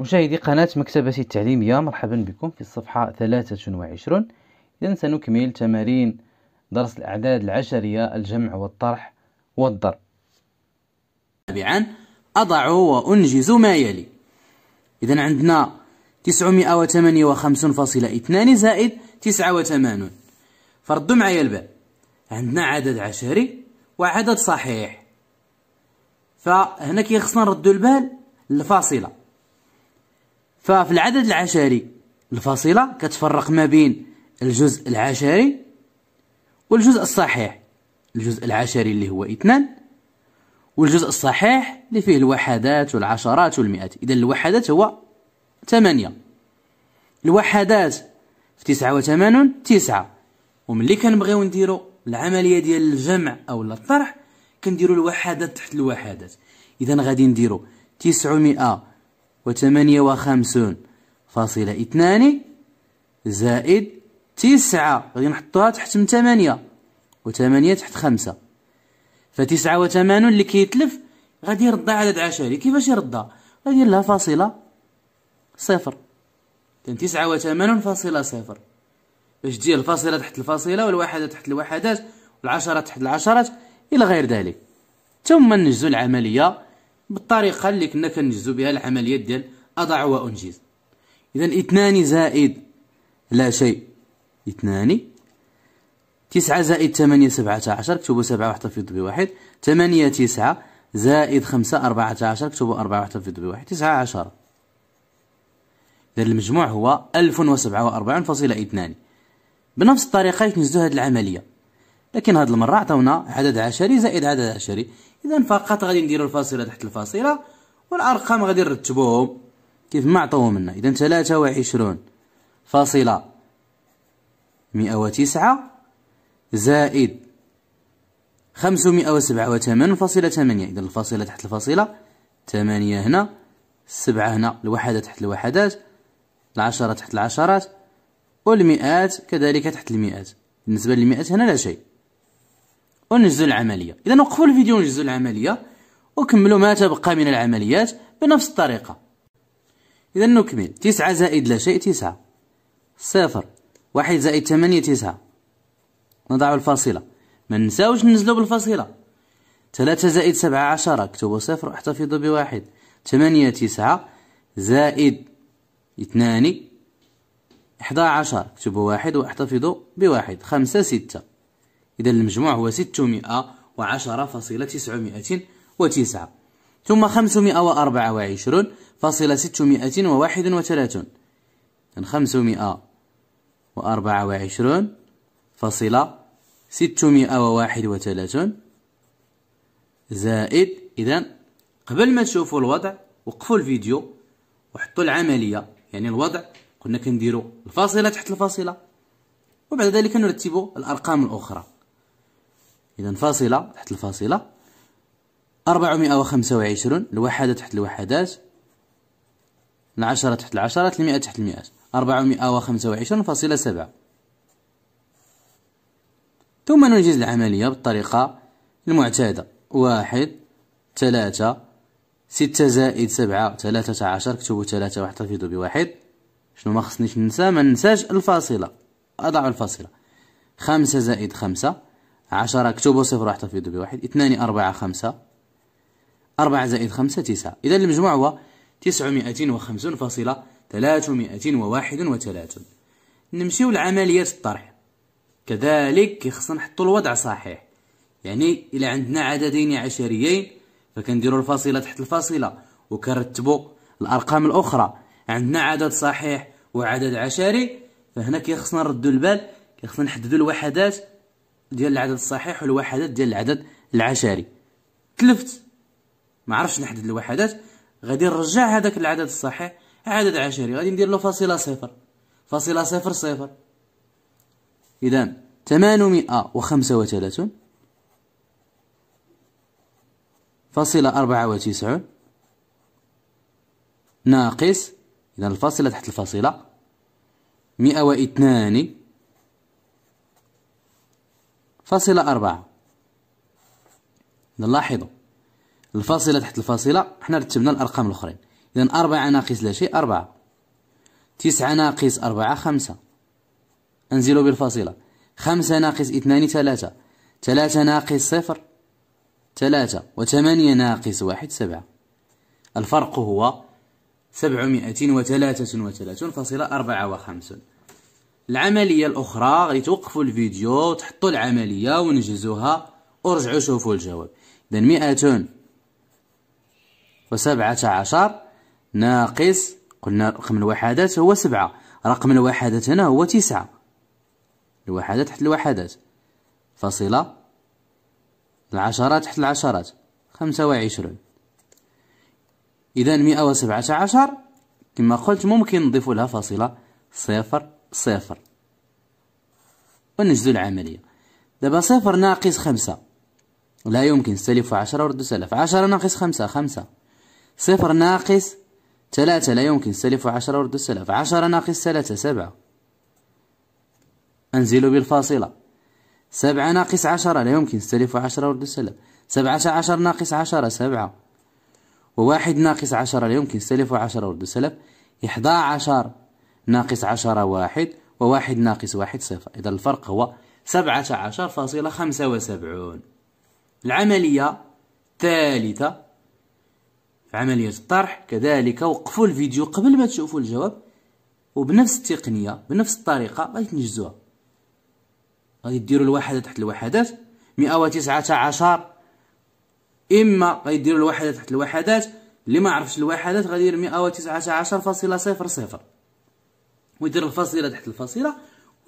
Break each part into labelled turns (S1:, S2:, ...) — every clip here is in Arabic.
S1: مشاهدي قناة مكتبة التعليمية مرحبا بكم في الصفحة 23 إذا سنكمل تمارين درس الأعداد العشرية الجمع والطرح والضرب تابعا أضع وأنجز ما يلي إذا عندنا 958.2 زائد 89 فردوا معايا الباء عندنا عدد عشري وعدد صحيح فهنا كيخصنا نردوا البال للفاصله ففي العدد العشري الفاصلة كتفرق ما بين الجزء العشري والجزء الصحيح الجزء العشري اللي هو اثنان والجزء الصحيح اللي فيه الوحدات والعشرات والمئات إذا الوحدات هو ثمانية الوحدات في تسعة وثمانون تسعة وملي كنبغيو نديرو العملية ديال الجمع أو الطرح كنديرو الوحدات تحت الوحدات إذا غادي نديرو تسعمائة وثمانية وخمسون فاصلة اثنان زائد تسعة غادي نحطها تحت من ثمانية وثمانية تحت خمسة فتسعة وثمانون اللي كيتلف غادي يرد عدد عشري كيفاش يرد غادي لها فاصلة صفر تسعة وثمانون فاصلة صفر باش تجي الفاصلة تحت الفاصلة والواحدة تحت الوحدات والعشرة تحت العشرات إلى غير ذلك ثم نجزو العملية بالطريقه اللي كنا كنجزو بها العمليه ديال اضع وانجز اذا اثنان زائد لا شيء اثنان تسعة زائد ثمانية سبعة عشر كتبوا سبعة ضرب بواحد ثمانية تسعة زائد خمسة أربعة عشر كتبوا أربعة ضرب بواحد تسعة عشر إذا المجموع هو ألف وسبعة وأربعون فاصلة اثنان بنفس الطريقة كنجزو هذه العملية لكن هذه المرة عطاونا عدد عشري زائد عدد عشري إذا فقط غادي نديرو الفاصلة تحت الفاصلة والأرقام غادي نرتبوهم كيف ما عطاوهم منا إذا ثلاثة وعشرون فاصلة مئة وتسعة زائد خمسمائة وسبعة وثمانون فاصلة ثمانية إذا الفاصلة تحت الفاصلة ثمانية هنا السبعة هنا الوحدة تحت الوحدات العشرة تحت العشرات والمئات كذلك تحت المئات بالنسبة للمئات هنا لا شيء وننزل العملية إذا وقفوا الفيديو ونجزوا العملية وكملوا ما تبقى من العمليات بنفس الطريقة إذا نكمل تسعة زائد لا شيء تسعة صفر واحد زائد ثمانية تسعة نضع الفاصلة ما ننساوش ننزلوا بالفاصلة ثلاثة زائد سبعة عشرة اكتبوا صفر واحتفظوا بواحد ثمانية تسعة زائد اثنان احدى عشر اكتبوا واحد واحتفظوا بواحد خمسة ستة إذا المجموع هو 610.909 ثم 524.631 وعشرون فاصلة يعني وثلاثون زائد إذا قبل ما تشوفوا الوضع وقفوا الفيديو وحطوا العملية يعني الوضع كنا كنديروا الفاصلة تحت الفاصلة وبعد ذلك نرتبوا الأرقام الأخرى إذا فاصلة تحت الفاصلة أربعمائة وخمسة وعشرون الوحدة تحت الوحدات العشرة تحت العشرات المئة تحت المئات أربعمائة وخمسة وعشرون فاصلة سبعة ثم ننجز العملية بالطريقة المعتادة واحد ثلاثة ستة زائد سبعة ثلاثة عشر كتبوا ثلاثة واحتفظوا بواحد شنو ما خصنيش ننسى ما ننساش الفاصلة أضع الفاصلة خمسة زائد خمسة عشرة اكتبوا صفر تفيدوا بواحد اثنان أربعة خمسة أربعة زائد خمسة تسعة إذا المجموع هو تسعمائة وخمسون فاصلة ثلاثمائة وواحد وثلاثون نمشيو لعملية الطرح كذلك كيخصنا نحطو الوضع صحيح يعني إلا عندنا عددين عشريين فكنديرو الفاصلة تحت الفاصلة وكنرتبو الأرقام الأخرى عندنا عدد صحيح وعدد عشري فهنا كيخصنا نردو البال كيخصنا نحددو الوحدات ديال العدد الصحيح والوحدات ديال العدد العشري تلفت ما عرفش نحدد الوحدات غادي نرجع هذاك العدد الصحيح عدد عشري غادي ندير له فاصله صفر فاصله صفر صفر اذا 835 فاصلة أربعة ناقص إذا الفاصلة تحت الفاصلة مئة فاصلة أربعة نلاحظوا الفاصلة تحت الفاصلة حنا رتبنا الأرقام الأخرين إذا أربعة ناقص لا شيء أربعة تسعة ناقص أربعة خمسة أنزلوا بالفاصلة خمسة ناقص اثنان ثلاثة ثلاثة ناقص صفر ثلاثة وثمانية ناقص واحد سبعة الفرق هو سبعمائة وثلاثة وثلاثون فاصلة أربعة وخمسون العمليه الاخرى غادي توقفوا الفيديو وتحطوا العمليه ونجزوها ورجعوا شوفوا الجواب اذا 217 ناقص قلنا رقم الوحدات هو سبعة رقم الوحدات هنا هو تسعة الوحدات تحت الوحدات فاصلة العشرات تحت العشرات خمسة وعشرون إذا مئة وسبعة عشر كما قلت ممكن نضيف لها فاصلة صفر صفر ونجزو العملية دابا صفر ناقص خمسة لا يمكن استلف عشرة ورد سلف عشرة ناقص خمسة خمسة صفر ناقص ثلاثة لا يمكن استلف عشرة ورد سلف عشرة ناقص ثلاثة سبعة أنزل بالفاصلة سبعة ناقص عشرة لا يمكن استلف عشرة ورد سلف سبعة عشر ناقص عشرة سبعة وواحد ناقص عشرة لا يمكن استلف عشرة ورد سلف إحدى عشر ناقص عشرة واحد وواحد ناقص واحد صفر إذا الفرق هو سبعة عشر فاصلة خمسة وسبعون العملية الثالثة في عملية الطرح كذلك وقفوا الفيديو قبل ما تشوفوا الجواب وبنفس التقنية بنفس الطريقة غادي تنجزوها غادي ديروا الوحدة تحت الوحدات مئة وتسعة عشر إما غادي ديروا الوحدة تحت الوحدات اللي ما عرفش الوحدات غادي يدير مئة وتسعة عشر فاصلة صفر صفر ويدير الفصيلة تحت الفصيلة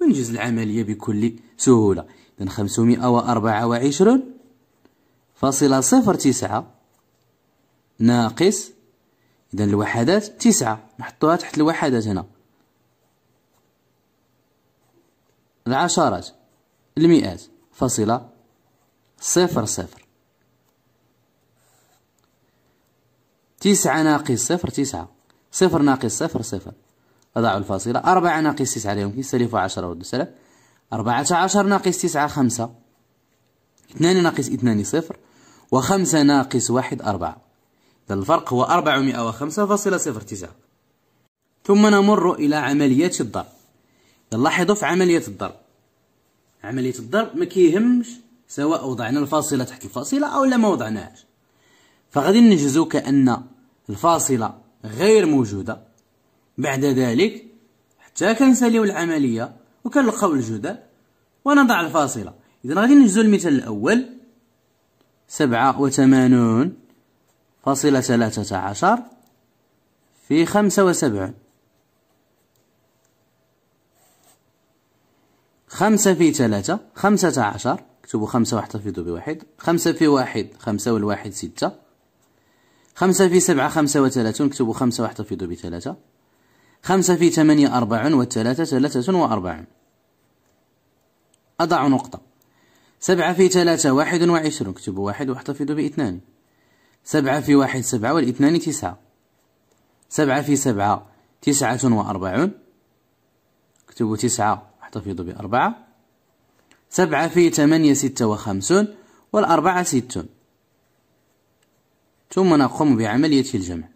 S1: وينجز العملية بكل سهولة إذن وعشرون فاصلة صفر تسعة ناقص إذا الوحدات تسعة نحطوها تحت الوحدات هنا العشرات المئات فاصلة صفر صفر تسعة ناقص صفر تسعة صفر ناقص صفر صفر أضعوا الفاصلة أربعة ناقص تسعة لا يمكن عشرة ودو سلف أربعة عشر ناقص تسعة خمسة اثنان ناقص اثنان صفر وخمسة ناقص واحد أربعة إذا الفرق هو أربعمائة وخمسة فاصلة صفر تسعة ثم نمر إلى عملية الضرب لاحظوا في عملية الضرب عملية الضرب ما كيهمش سواء وضعنا الفاصلة تحت الفاصلة أو لا ما وضعناهاش فغادي نجزو كأن الفاصلة غير موجودة بعد ذلك حتى كنساليو العملية وكنلقاو الجدل ونضع الفاصلة إذا غادي نجزو المثال الأول سبعة وثمانون فاصلة ثلاثة عشر في خمسة وسبعون خمسة في ثلاثة خمسة عشر اكتبوا خمسة واحتفظوا بواحد خمسة في واحد خمسة والواحد ستة خمسة في سبعة خمسة وثلاثون اكتبوا خمسة واحتفظوا بثلاثة خمسة في ثمانية أربع وثلاثة ثلاثة وأربع أضع نقطة سبعة في ثلاثة واحد وعشرون اكتب واحد واحتفظ باثنان سبعة في واحد سبعة والاثنان تسعة سبعة في سبعة تسعة وأربعون اكتبوا تسعة احتفظ بأربعة سبعة في ثمانية ستة وخمسون والأربعة ستون ثم نقوم بعملية الجمع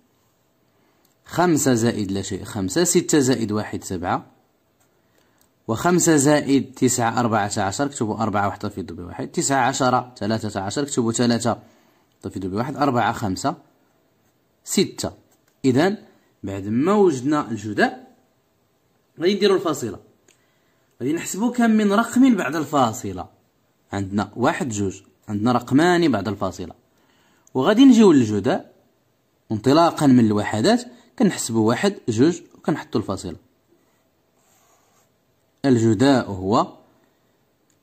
S1: خمسة زائد لا شيء خمسة ستة زائد واحد سبعة وخمسة زائد تسعة أربعة عشر اكتبوا أربعة واحد تفيض بواحد تسعة عشرة ثلاثة عشر اكتبوا ثلاثة تفيض بواحد أربعة خمسة ستة إذا بعد ما وجدنا الجداء غادي نديرو الفاصلة غادي نحسبو كم من رقم بعد الفاصلة عندنا واحد جوج عندنا رقمان بعد الفاصلة وغادي نجيو للجداء انطلاقا من الوحدات كنحسبو واحد جوج وكنحطو الفاصلة الجداء هو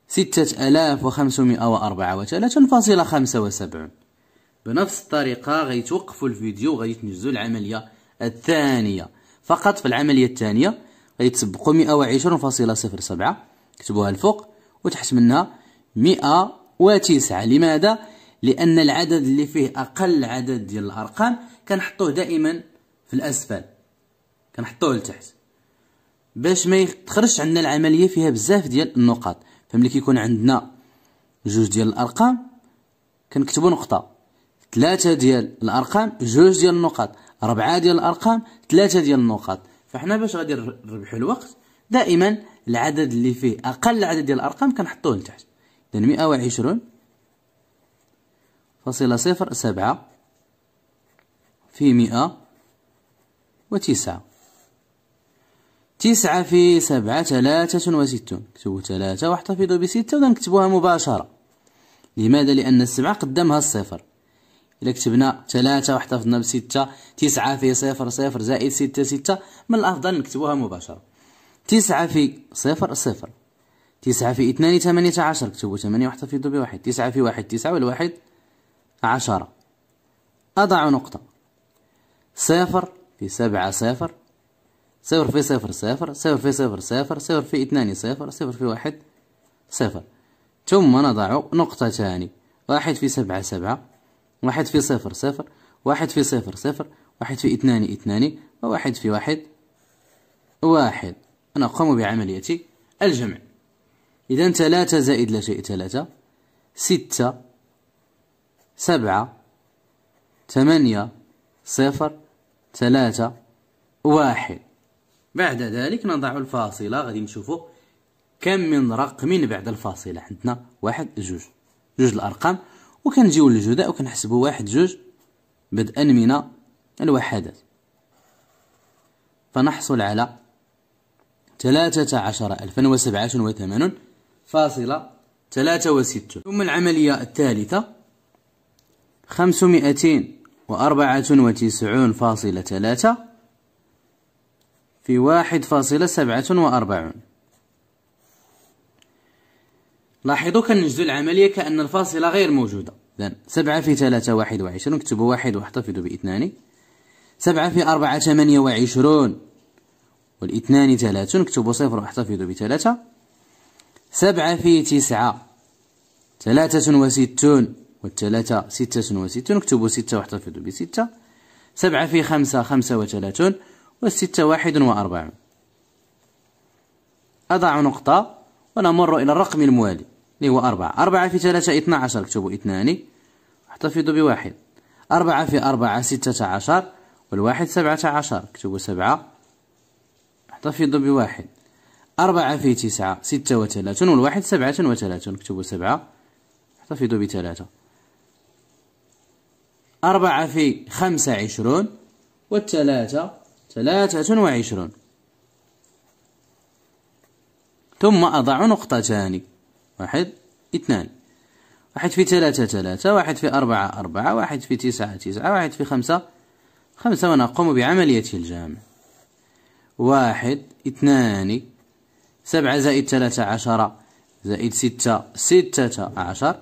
S1: ستة آلاف وخمسمائة وأربعة وثلاثة فاصلة خمسة وسبعون بنفس الطريقة غيتوقفوا الفيديو وغيتنجزوا العملية الثانية فقط في العملية الثانية غيتسبقوا مئة وعشرون فاصلة صفر سبعة كتبوها الفوق وتحت منها مئة وتسعة لماذا؟ لأن العدد اللي فيه أقل عدد ديال الأرقام كنحطوه دائما في الاسفل كنحطوه لتحت باش ما تخرجش عندنا العمليه فيها بزاف ديال النقاط فملي كيكون عندنا جوج ديال الارقام كنكتبوا نقطه ثلاثه ديال الارقام جوج ديال النقاط أربعة ديال الارقام ثلاثه ديال النقاط فحنا باش غادي نربحوا الوقت دائما العدد اللي فيه اقل عدد ديال الارقام كنحطوه لتحت اذا 120 فاصلة صفر سبعة في مئة وتسعة تسعة في سبعة ثلاثة وستون اكتبوا ثلاثة واحتفظوا بستة ونكتبوها مباشرة لماذا؟ لأن السبعة قدمها الصفر إذا كتبنا ثلاثة واحتفظنا بستة تسعة في صفر صفر زائد ستة ستة من الأفضل نكتبوها مباشرة تسعة في صفر صفر تسعة في اثنان ثمانية عشر اكتبوا ثمانية واحتفظوا بواحد تسعة في واحد تسعة والواحد عشرة أضع نقطة صفر في سبعة صفر صفر في صفر صفر صفر في صفر صفر صفر في اثنان صفر صفر في واحد صفر ثم نضع نقطتان واحد في سبعة سبعة واحد في صفر صفر واحد في صفر صفر واحد في اثنان اثنان وواحد في واحد واحد أقوم بعملية الجمع إذا ثلاثة زائد لا شيء ثلاثة ستة سبعة ثمانية صفر ثلاثة واحد بعد ذلك نضع الفاصلة غادي نشوفوا كم من رقم بعد الفاصلة عندنا واحد جوج جوج الأرقام وكنجيو للجداء وكنحسبوا واحد جوج بدءا من الوحدات فنحصل على ثلاثة عشر ألفا وسبعة وثمانون فاصلة ثلاثة وستون ثم العملية الثالثة خمسمائتين وأربعة وتسعون فاصلة ثلاثة في واحد فاصلة سبعة وأربعون لاحظوا كنجدوا العملية كأن الفاصلة غير موجودة إذن سبعة في ثلاثة واحد وعشرون اكتبوا واحد واحتفظوا باثنان سبعة في أربعة ثمانية وعشرون والاثنان ثلاثة اكتبوا صفر واحتفظوا بثلاثة سبعة في تسعة ثلاثة وستون والثلاثة ستة وستون نكتب ستة واحتفظ بستة سبعة في خمسة خمسة وثلاثون والستة واحد وأربعون أضع نقطة ونمر إلى الرقم الموالي اللي هو أربعة أربعة في ثلاثة اثنا عشر اكتبوا اثنان احتفظ بواحد أربعة في أربعة ستة عشر والواحد سبعة عشر اكتبوا سبعة احتفظوا بواحد أربعة في تسعة ستة وثلاثون والواحد سبعة وثلاثون اكتبوا سبعة احتفظوا بثلاثة أربعة في خمسة عشرون والثلاثة ثلاثة وعشرون ثم أضع نقطتان واحد اثنان واحد في ثلاثة ثلاثة واحد في أربعة أربعة واحد في تسعة تسعة واحد في خمسة خمسة ونقوم بعملية الجامع واحد اثنان سبعة زائد ثلاثة عشر زائد ستة ستة عشر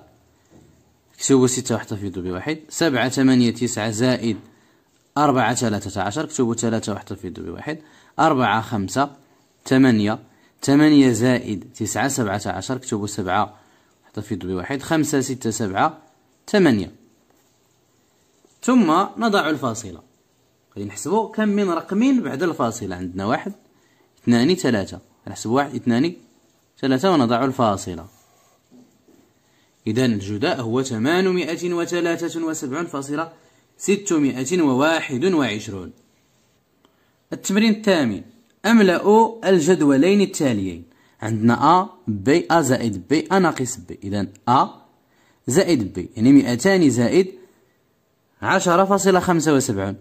S1: كتبوا ستة واحتفظوا بواحد سبعة ثمانية تسعة زائد أربعة ثلاثة عشر كتبوا ثلاثة واحتفظوا بواحد أربعة خمسة ثمانية ثمانية زائد تسعة سبعة عشر كتبوا سبعة واحتفظوا بواحد خمسة ستة سبعة ثمانية ثم نضع الفاصلة غادي نحسبوا كم من رقم بعد الفاصلة عندنا واحد اثنان ثلاثة نحسب واحد اثنان ثلاثة ونضع الفاصلة إذا الجداء هو فاصلة وعشرون التمرين الثامن أملأ الجدولين التاليين عندنا أ بي أ زائد بي أ ناقص بي إذا أ زائد بي يعني 200 زائد 10.75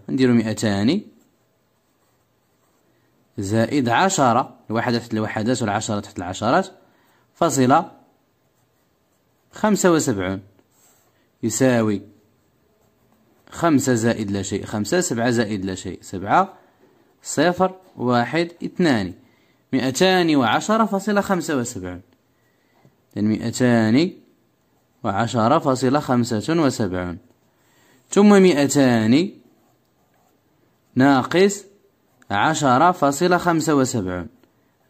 S1: نديرو 200 زائد 10 الواحدة تحت الوحدات والعشرة تحت العشرات فاصلة خمسة وسبعون يساوي خمسة زائد لا شيء خمسة سبعة زائد لا شيء سبعة صفر واحد اثنان مئتان وعشرة فاصلة خمسة وسبعون مئتان وعشرة فاصلة خمسة وسبعون ثم مئتان ناقص عشرة فاصلة خمسة وسبعون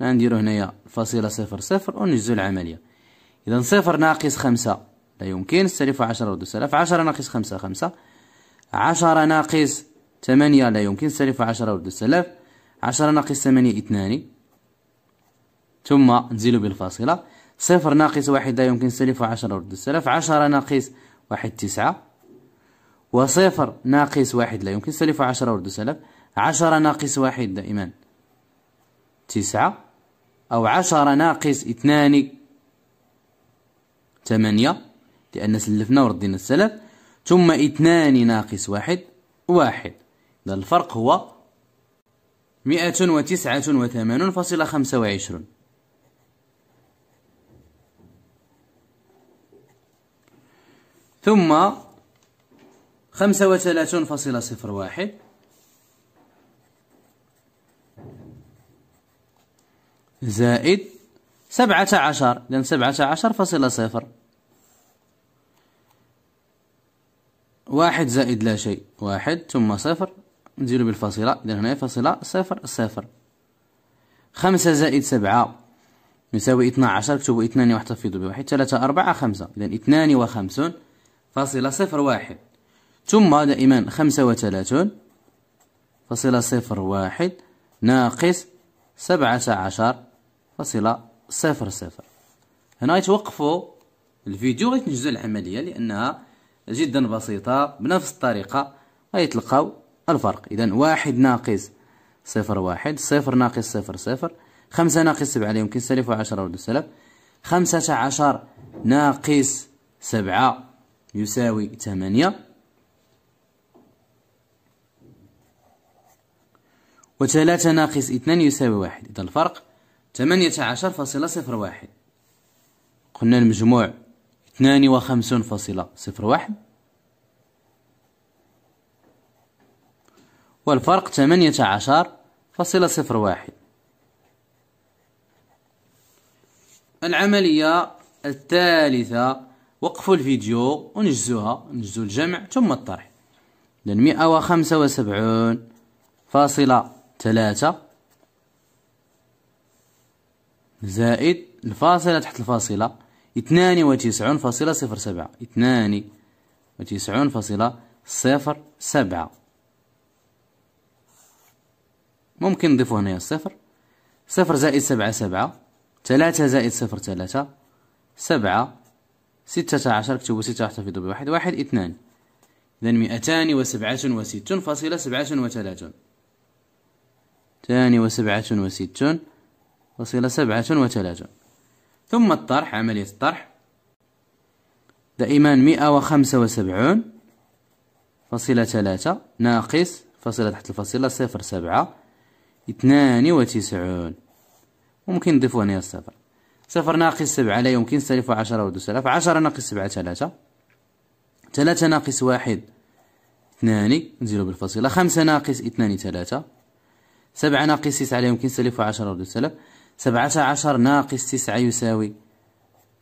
S1: نديرو هنايا فاصلة صفر صفر ونجزو العملية إذا صفر ناقص خمسة لا يمكن السالفة عشرة ضد السالفة عشرة ناقص خمسة خمسة عشرة ناقص ثمانية لا يمكن السالفة عشرة ضد السالف عشرة ناقص ثمانية اثنان ثم نزيل بالفاصلة صفر ناقص واحد لا يمكن السالفة عشرة ضد السالف عشرة ناقص واحد تسعة وصفر ناقص واحد لا يمكن السالفة عشرة ضد السالف عشرة ناقص واحد دائما تسعة أو عشرة ناقص اثنان ثمانية لأن سلفنا وردينا السلف ثم اثنان ناقص واحد واحد إذا الفرق هو مئة وتسعة وثمانون فاصلة خمسة وعشرون ثم خمسة وثلاثون فاصلة صفر واحد زائد سبعة عشر لأن سبعة عشر فاصلة صفر واحد زائد لا شيء واحد ثم صفر نزيلو بالفاصلة إذن هنا فاصلة صفر صفر خمسة زائد سبعة يساوي اثنا عشر اكتبوا اثنان واحتفظوا بواحد ثلاثة أربعة خمسة إذن اثنان وخمسون فاصلة صفر واحد ثم دائما خمسة وثلاثون فاصلة صفر واحد ناقص سبعة عشر فاصلة صفر صفر هنا يتوقفوا الفيديو غيتنجزوا العملية لأنها جدا بسيطة بنفس الطريقة غيتلقاو الفرق إذا واحد ناقص صفر واحد صفر ناقص صفر صفر خمسة ناقص سبعة لا يمكن سالف وعشرة ولد سالف خمسة عشر ناقص سبعة يساوي ثمانية وثلاثة ناقص اثنان يساوي واحد إذا الفرق ثمانية عشر فاصلة صفر واحد قلنا المجموع اثنان وخمسون فاصلة صفر واحد والفرق ثمانية عشر فاصلة صفر واحد العملية الثالثة وقفوا الفيديو ونجزوها نجزو الجمع ثم الطرح لان مئة وخمسة وسبعون فاصلة ثلاثة زائد الفاصلة تحت الفاصلة اثنان وتسعون فاصلة صفر سبعة اثنان وتسعون فاصلة صفر سبعة ممكن نضيفو هنايا الصفر صفر زائد سبعة سبعة ثلاثة زائد صفر ثلاثة سبعة ستة عشر اكتبوا ستة احتفظوا بواحد واحد اثنان إذن مئتان وسبعة وستون فاصلة سبعة وثلاثون ثاني وسبعة وستون وصلة سبعة وثلاثة ثم الطرح عملية الطرح دائما مئة وخمسة وسبعون فصيلة ثلاثة ناقص فصيلة تحت الفصيلة صفر سبعة اثنان وتسعون ممكن نضيفوا هنا الصفر صفر ناقص سبعة لا يمكن سالف عشرة ودو سلف عشرة ناقص سبعة ثلاثة ثلاثة ناقص واحد اثنان نزيلو بالفصيلة خمسة ناقص اثنان ثلاثة سبعة ناقص تسعة لا يمكن سالف عشرة ودو سلف سبعة عشر ناقص تسعة يساوي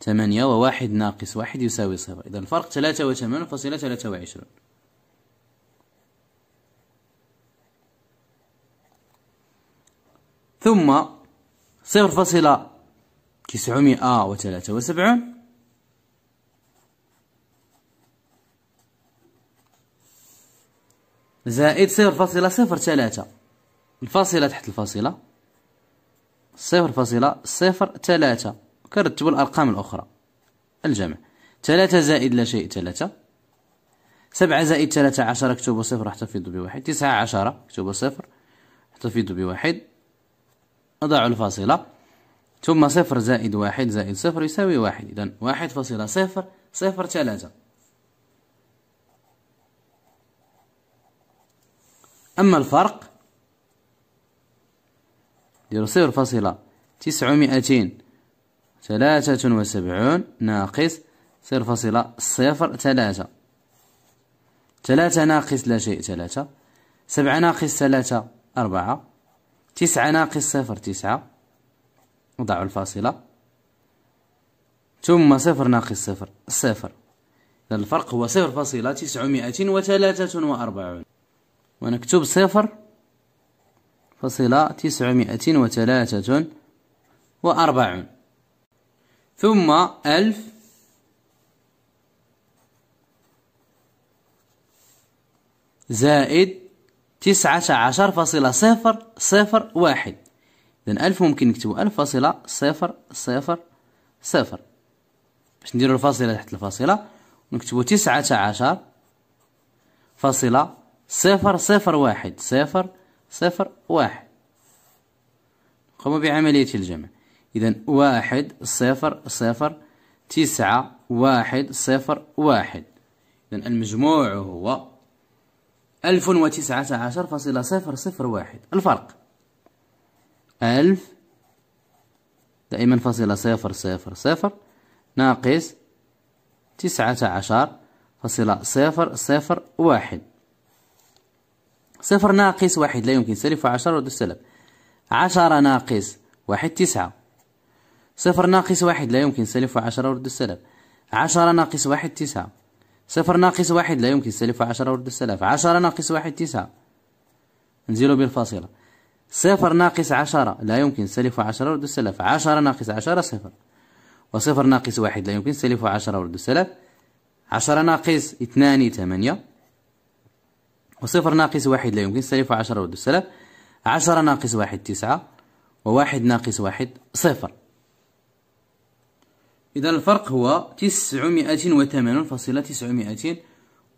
S1: ثمانية وواحد ناقص واحد يساوي صفر إذا الفرق ثلاثة وثمانون فاصلة ثلاثة وعشرون ثم صفر فاصلة تسعمائة وثلاثة وسبعون زائد صفر فاصلة صفر ثلاثة الفاصلة تحت الفاصلة صفر فاصلة صفر ثلاثة كرتبوا الأرقام الأخرى الجمع ثلاثة زائد لا شيء ثلاثة سبعة زائد ثلاثة عشرة اكتبوا صفر احتفظوا بواحد تسعة عشرة اكتبوا صفر احتفظوا بواحد أضعوا الفاصلة ثم صفر زائد واحد زائد صفر يساوي واحد إذن واحد فاصلة صفر صفر ثلاثة أما الفرق دير صفر فاصلة تسعمائتين ثلاثة وسبعون ناقص صفر فاصلة صفر ثلاثة ثلاثة ناقص لا شيء ثلاثة سبعة ناقص ثلاثة أربعة تسعة ناقص صفر تسعة وضع الفاصلة ثم صفر ناقص صفر صفر الفرق هو صفر فاصلة تسعمائة وثلاثة وأربعون ونكتب صفر فصل تسعمائة وثلاثة وأربعون ثم ألف زائد تسعة عشر فاصلة صفر صفر واحد إذن ألف ممكن نكتبو ألف فاصلة صفر صفر صفر باش نديرو الفاصلة تحت الفاصلة نكتبو تسعة عشر فاصلة صفر صفر واحد صفر صفر واحد قم بعملية الجمع إذا واحد صفر صفر تسعة واحد صفر واحد إذا المجموع هو ألف وتسعة عشر فاصلة صفر صفر واحد الفرق ألف دائما فاصلة صفر صفر صفر ناقص تسعة عشر فاصلة صفر صفر واحد صفر ناقص واحد لا يمكن سالب فعشرة رد السلب عشرة ناقص واحد تسعة صفر ناقص واحد لا يمكن سالب فعشرة رد السلب عشرة ناقص واحد تسعة صفر ناقص واحد لا يمكن سالب فعشرة رد السلب عشرة ناقص واحد تسعة نزيلو بالفاصلة صفر ناقص عشرة لا يمكن سالب عشرة رد السلف عشرة ناقص عشرة صفر وصفر ناقص واحد لا يمكن سالب عشرة رد السلف عشرة ناقص اثنان ثمانية وصفر ناقص واحد لا يمكن سالب عشرة ود السلب عشرة ناقص واحد تسعة وواحد ناقص واحد صفر إذا الفرق هو تسعمائة وثمانون فاصلة تسعمائة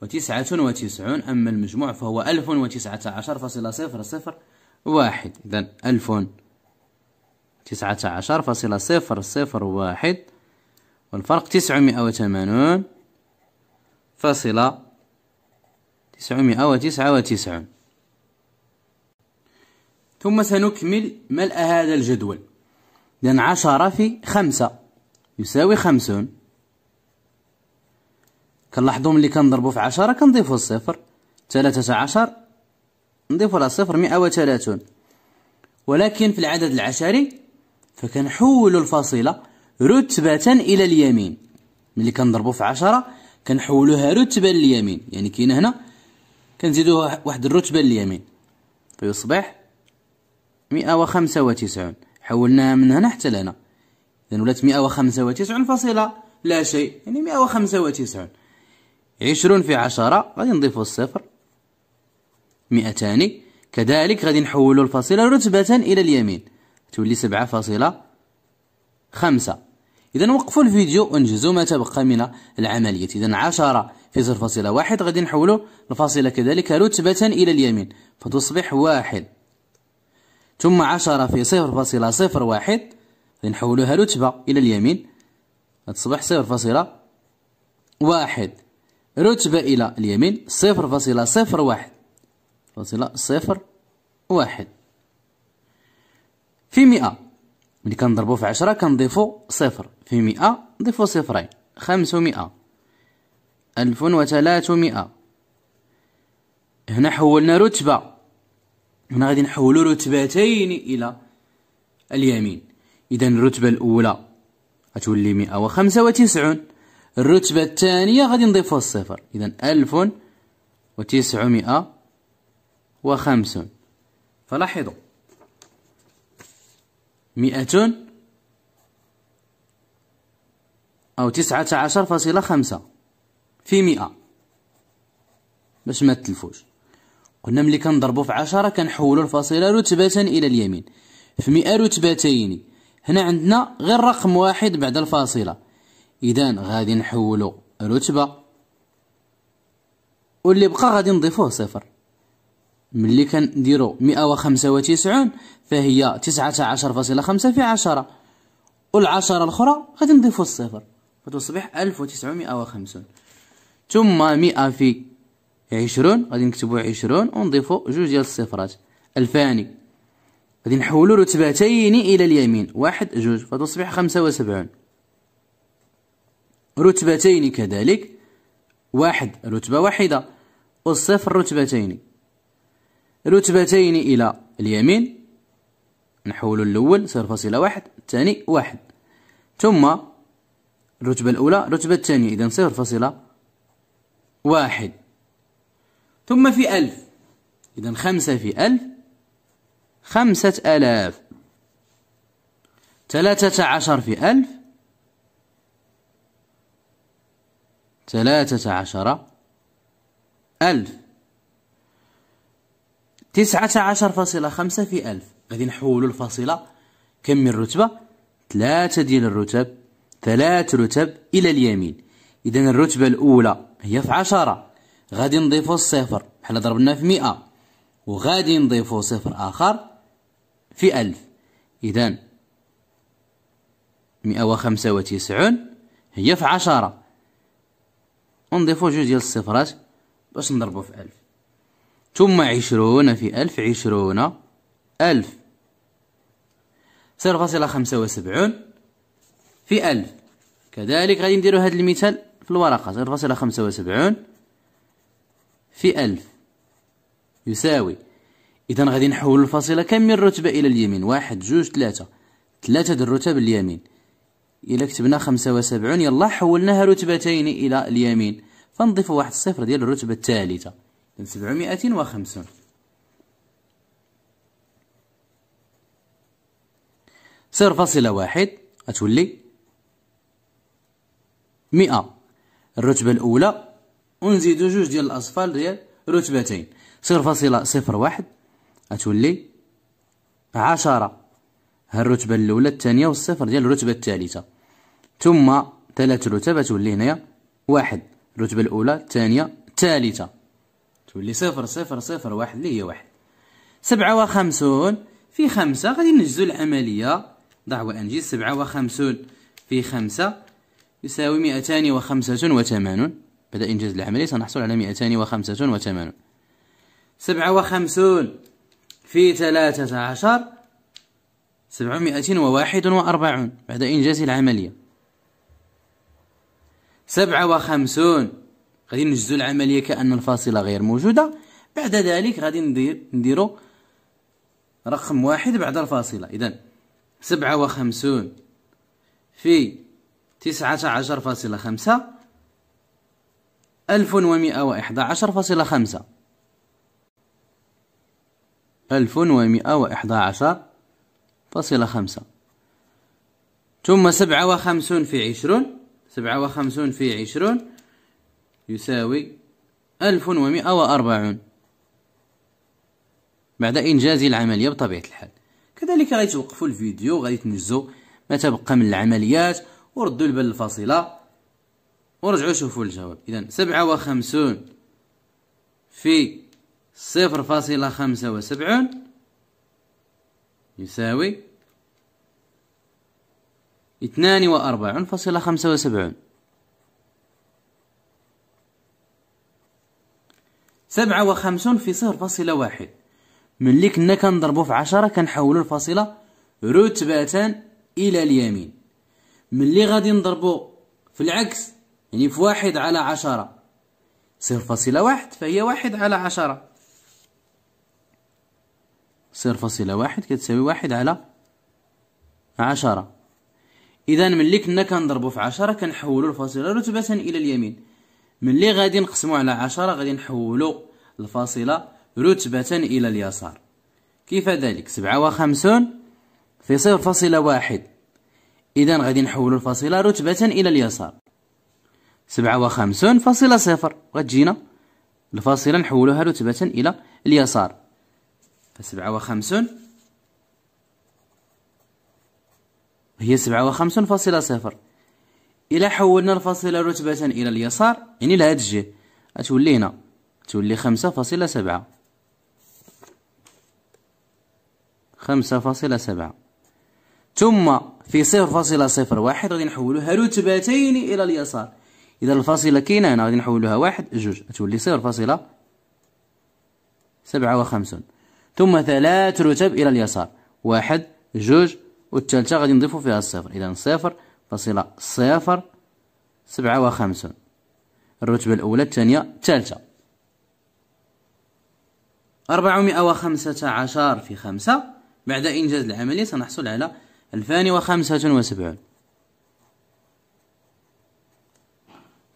S1: وتسعة وتسعون أما المجموع فهو ألف وتسعة عشر فاصلة صفر صفر واحد إذا ألف تسعة عشر فاصلة صفر صفر واحد والفرق تسعمائة وثمانون فاصلة تسعمائة وتسعة وتسعون ثم سنكمل ملء هذا الجدول لأن عشرة في خمسة يساوي خمسون كنلاحظو ملي كنضربو في عشرة كنضيفو الصفر ثلاثة عشر نضيفو لها الصفر مئة وثلاثون ولكن في العدد العشري فكنحولو الفاصلة رتبة إلى اليمين ملي كنضربو في عشرة كنحولوها رتبة لليمين يعني كاين هنا كنزيدوه واحد الرتبة لليمين فيصبح مئة وخمسة وتسعون حولناها من هنا حتى لهنا إذا ولات مئة وخمسة وتسعون فاصلة لا شيء يعني مئة وخمسة وتسعون عشرون في عشرة غادي نضيفو الصفر مئتان كذلك غادي نحولو الفاصلة رتبة إلى اليمين تولي سبعة فاصلة خمسة إذا وقفوا الفيديو وانجزوا ما تبقى من العملية إذا عشرة في فاصلة واحد غادي نحولو الفاصلة كذلك رتبة إلى اليمين فتصبح واحد ثم عشرة في صفر فاصلة صفر واحد غادي نحولوها رتبة إلى اليمين تصبح صفر فاصلة واحد رتبة إلى اليمين صفر فاصلة صفر واحد فاصلة صفر واحد في مئة ملي كنضربو في عشرة كنضيفو صفر في مئة نضيفو صفرين خمسمئة ألف وثلاثمائة هنا حولنا رتبة هنا غادي نحولو رتبتين إلى اليمين إذا الرتبة الأولى غتولي مئة وخمسة وتسعون الرتبة الثانية غادي نضيفو الصفر إذا ألف وتسعمائة وخمسون فلاحظوا مئة أو تسعة عشر فاصلة خمسة في مئة باش ما تلفوش قلنا ملي كنضربو في عشرة كنحولو الفاصلة رتبة إلى اليمين في مئة رتبتين هنا عندنا غير رقم واحد بعد الفاصلة إذا غادي نحولو رتبة واللي بقى غادي نضيفوه صفر ملي كنديرو مئة وخمسة وتسعون فهي تسعة عشر فاصلة خمسة في عشرة والعشرة الأخرى غادي نضيفو الصفر فتصبح ألف وتسعمائة وخمسون ثم مئة في عشرون غادي نكتبو عشرون ونضيفو جوج ديال الصفرات الفاني غادي نحولو رتبتين إلى اليمين واحد جوج فتصبح خمسة وسبعون رتبتين كذلك واحد رتبة واحدة والصفر رتبتين رتبتين إلى اليمين نحول الأول صفر فاصلة واحد الثاني واحد ثم الرتبة الأولى رتبة الثانية إذا صفر فاصلة واحد ثم في ألف إذا خمسة في ألف خمسة ألاف ثلاثة عشر في ألف ثلاثة عشر ألف تسعة عشر فاصلة خمسة في ألف غادي نحولوا الفاصلة كم من رتبة ثلاثة ديال الرتب ثلاث رتب إلى اليمين إذا الرتبة الأولى هي في عشرة غادي نضيفو الصفر حنا ضربنا في مئة وغادي نضيفو صفر آخر في ألف إذا مئة وخمسة وتسعون هي في عشرة ونضيفو جوج ديال الصفرات باش نضربو في ألف ثم عشرون في ألف عشرون ألف صفر فاصلة خمسة وسبعون في ألف كذلك غادي نديرو هاد المثال في الورقة صفر فاصلة خمسة وسبعون في ألف يساوي إذا غادي نحول الفاصلة كم من رتبة إلى اليمين واحد جوج ثلاثة ثلاثة الرتب اليمين إلا كتبنا خمسة وسبعون يلا حولناها رتبتين إلى اليمين فنضيف واحد الصفر ديال الرتبة الثالثة سبعمائة وخمسون صفر فاصلة واحد غتولي مئة الرتبه الاولى ونزيدو جوج ديال الاصفال ديال رتبتين صفر فاصله صفر واحد اتولي عشرة ها الرتبه الاولى الثانيه والصفر ديال الرتبه الثالثه ثم ثلاث رتب تولي هنايا واحد الرتبه الاولى الثانيه الثالثه تولي صفر صفر صفر واحد اللي هي واحد سبعة وخمسون في خمسة غادي نجزو العملية ضع وأنجز سبعة وخمسون في خمسة يساوي 285 بعد إنجاز العملية سنحصل على 285 57 في 13 741 بعد إنجاز العملية 57 غادي نجزو العملية كأن الفاصلة غير موجودة بعد ذلك غادي ندير نديرو رقم واحد بعد الفاصلة إذا سبعة وخمسون في تسعة عشر فاصلة خمسة ألف ومئة وإحدى عشر فاصلة خمسة ألف ومئة وإحدى عشر فاصلة خمسة ثم سبعة وخمسون في عشرون سبعة وخمسون في عشرون يساوي ألف ومئة وأربعون بعد إنجاز العملية بطبيعة الحال كذلك غيتوقفوا الفيديو غادي تنجزوا ما تبقى من العمليات وردوا البال للفاصله ورجعوا شوفوا الجواب اذا سبعة وخمسون في صفر فاصلة خمسة وسبعون يساوي اثنان وأربعون فاصلة خمسة وسبعون سبعة وخمسون في صفر فاصلة واحد ملي كنا كنضربو في عشرة كنحولو الفاصلة رتبة إلى اليمين ملي غادي نضربو في العكس يعني في واحد على عشرة صفر فاصلة واحد فهي واحد على عشرة صفر فاصلة واحد كتساوي واحد على عشرة إذا ملي كنا كنضربو في عشرة كنحولو الفاصلة رتبة إلى اليمين ملي غادي نقسمو على عشرة غادي نحولو الفاصلة رتبة إلى اليسار كيف ذلك سبعة وخمسون في صفر فاصلة واحد إذا غادي نحولوا الفاصلة رتبة إلى اليسار سبعة وخمسون فاصلة صفر غتجينا الفاصلة نحولوها رتبة إلى اليسار فسبعة وخمسون هي سبعة وخمسون فاصلة صفر إلا حولنا الفاصلة رتبة إلى اليسار يعني لهاد الجهة غتولي هنا تولي خمسة فاصلة سبعة خمسة فاصلة سبعة ثم في صفر فاصلة صفر واحد غادي نحولوها رتبتين الى اليسار اذا الفاصله كاينه هنا غادي نحولوها واحد جوج تولي صفر فاصله سبعة وخمسون ثم ثلاث رتب الى اليسار واحد جوج والثالثه غادي نضيفو فيها الصفر اذا صفر فاصله صفر سبعة وخمسون الرتبه الاولى الثانيه الثالثه أربعمائة وخمسة عشر في خمسة بعد إنجاز العملية سنحصل على ألفان وخمسة وسبعون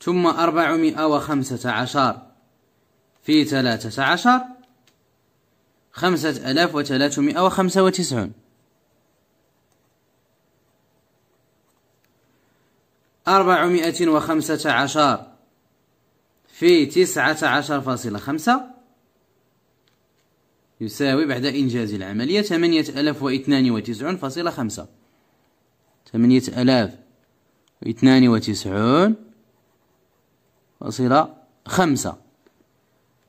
S1: ثم أربعمائة وخمسة عشر في ثلاثة عشر خمسة ألاف وثلاثمائة وخمسة وتسعون أربعمائة وخمسة عشر في تسعة عشر فاصلة خمسة يساوي بعد إنجاز العملية واثنان وتسعون فاصلة خمسة ألاف وتسعون فاصلة خمسة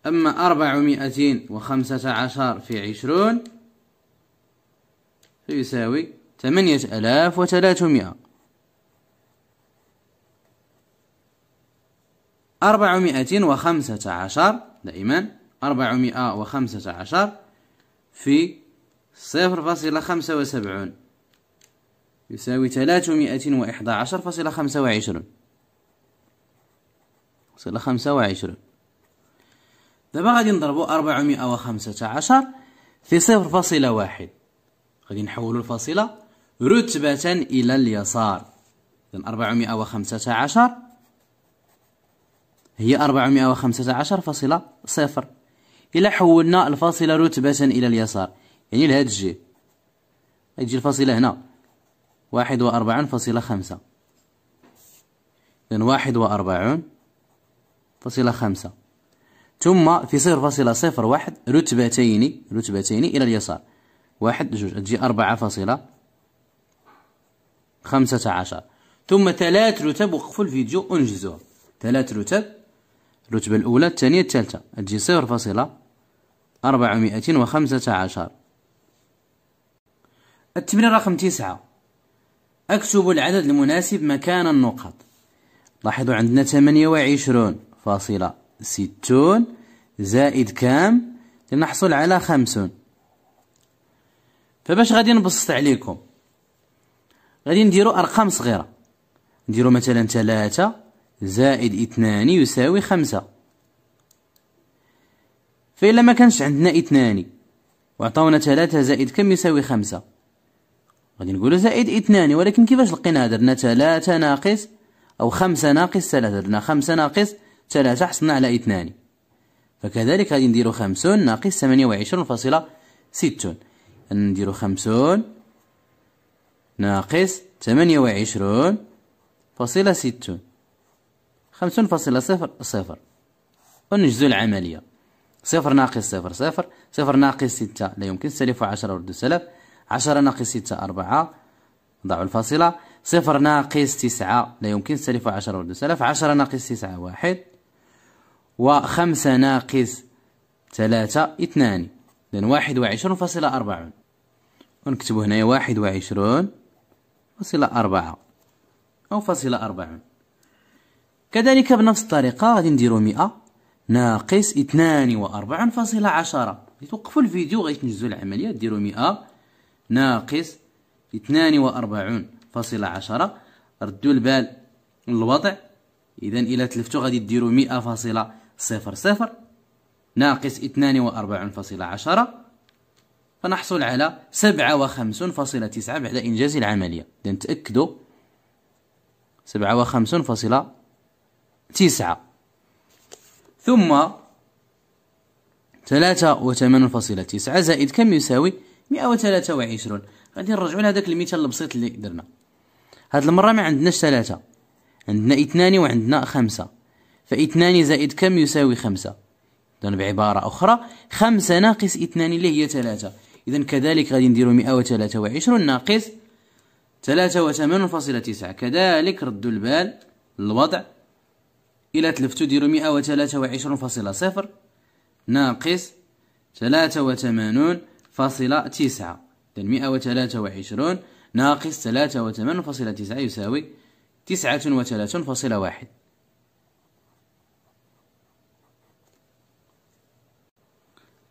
S1: أما أربعمائة وخمسة عشر في عشرون فيساوي ثمانية ألاف وثلاثمائة أربعمائة وخمسة عشر دائما أربعمائة وخمسة عشر في صفر فاصلة خمسة وسبعون يساوي ثلاثمائة وإحدى عشر فاصلة خمسة وعشرون فاصلة خمسة وعشرون دابا غادي نضربو أربعمائة وخمسة عشر في صفر فاصلة واحد غادي نحولو الفاصلة رتبة إلى اليسار إذن أربعمائة وخمسة عشر هي أربعمائة وخمسة عشر فاصلة صفر إلا حولنا الفاصلة رتبة إلى اليسار يعني لهذا الجهة يجي الفاصلة هنا واحد وأربعون فاصلة خمسة إذن واحد وأربعون فاصلة خمسة ثم في صفر فاصلة صفر واحد رتبتين رتبتين إلى اليسار واحد جوج تجي أربعة فاصلة خمسة عشر ثم ثلاث رتب وقفوا الفيديو أنجزوها ثلاث رتب الرتبة الأولى الثانية الثالثة تجي صفر فاصلة أربعمائة وخمسة عشر التمرين رقم تسعة أكتب العدد المناسب مكان النقط لاحظوا عندنا ثمانية وعشرون فاصلة ستون زائد كام لنحصل على خمسون فباش غادي نبسط عليكم غادي نديرو أرقام صغيرة نديرو مثلا ثلاثة زائد اثنان يساوي خمسة فإلا ما كانش عندنا اثنان وعطاونا ثلاثة زائد كم يساوي خمسة غادي نقولوا زائد اثنان ولكن كيفاش لقيناها درنا ثلاثة ناقص أو خمسة ناقص ثلاثة درنا خمسة ناقص ثلاثة حصلنا على اثنان فكذلك غادي نديرو خمسون ناقص ثمانية وعشرون فاصلة ستون نديرو خمسون ناقص ثمانية وعشرون فاصلة ستون خمسون فاصلة صفر صفر ونجزو العملية صفر ناقص صفر صفر صفر ناقص ستة لا يمكن سلف عشرة وردو سلف عشرة ناقص ستة أربعة ضعوا الفاصلة صفر ناقص تسعة لا يمكن سلف عشرة وردو سلف عشرة ناقص تسعة واحد وخمسة ناقص ثلاثة اثنان إذن واحد وعشرون فاصلة أربعون ونكتبو هنايا واحد وعشرون فاصلة أربعة أو فاصلة أربعون كذلك بنفس الطريقة غادي نديرو مئة ناقص اثنان واربعون فاصلة عشرة توقفوا الفيديو غادي تنجزو العملية ديرو مئة ناقص اثنان واربعون فاصلة عشرة ردوا البال للوضع اذا الى تلفتو غادي ديرو مئة فاصلة صفر صفر ناقص اثنان واربعون فاصلة عشرة فنحصل على سبعة وخمسون فاصلة تسعة بعد انجاز العملية اذا تأكدوا سبعة وخمسون فاصلة تسعة ثم ثلاثة وثمانون فاصلة تسعة زائد كم يساوي مئة وثلاثة وعشرون غادي نرجعو لهداك المثال البسيط اللي درنا هاد المرة ما عندناش ثلاثة عندنا اثنان وعندنا خمسة فاثنان زائد كم يساوي خمسة إذن بعبارة أخرى خمسة ناقص اثنان اللي هي ثلاثة إذن كذلك غادي نديرو مئة وثلاثة وعشرون ناقص ثلاثة وثمانون فاصلة تسعة كذلك ردوا البال الوضع إلى تلف تدير مئة وثلاثة وعشرون فاصلة صفر ناقص ثلاثة وثمانون فاصلة تسعة إذن مئة وثلاثة وعشرون ناقص ثلاثة وثمانون فاصلة تسعة يساوي تسعة وثلاثون فاصلة واحد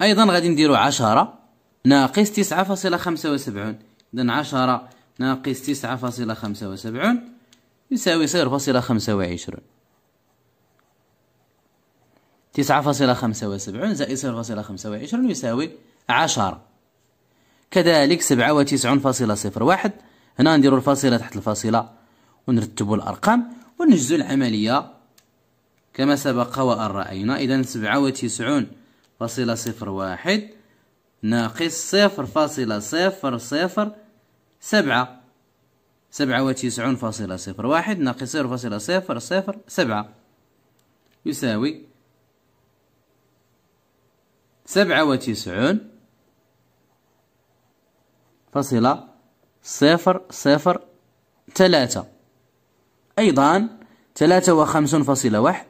S1: أيضا غادي نديرو عشرة ناقص تسعة فاصلة خمسة وسبعون إذن عشرة ناقص تسعة فاصلة خمسة وسبعون يساوي صفر فاصلة خمسة وعشرون تسعة فاصلة خمسة وسبعون زائد صفر فاصلة خمسة وعشرون يساوي عشرة كذلك سبعة وتسعون فاصلة صفر واحد هنا نديرو الفاصلة تحت الفاصلة ونرتبو الأرقام ونجزو العملية كما سبق وأن رأينا إذا سبعة وتسعون فاصلة صفر واحد ناقص صفر فاصلة صفر صفر سبعة سبعة وتسعون فاصلة صفر واحد ناقص صفر فاصلة صفر صفر سبعة يساوي سبعة وتسعون فاصلة صفر صفر ثلاثة أيضا ثلاثة وخمسون فاصلة واحد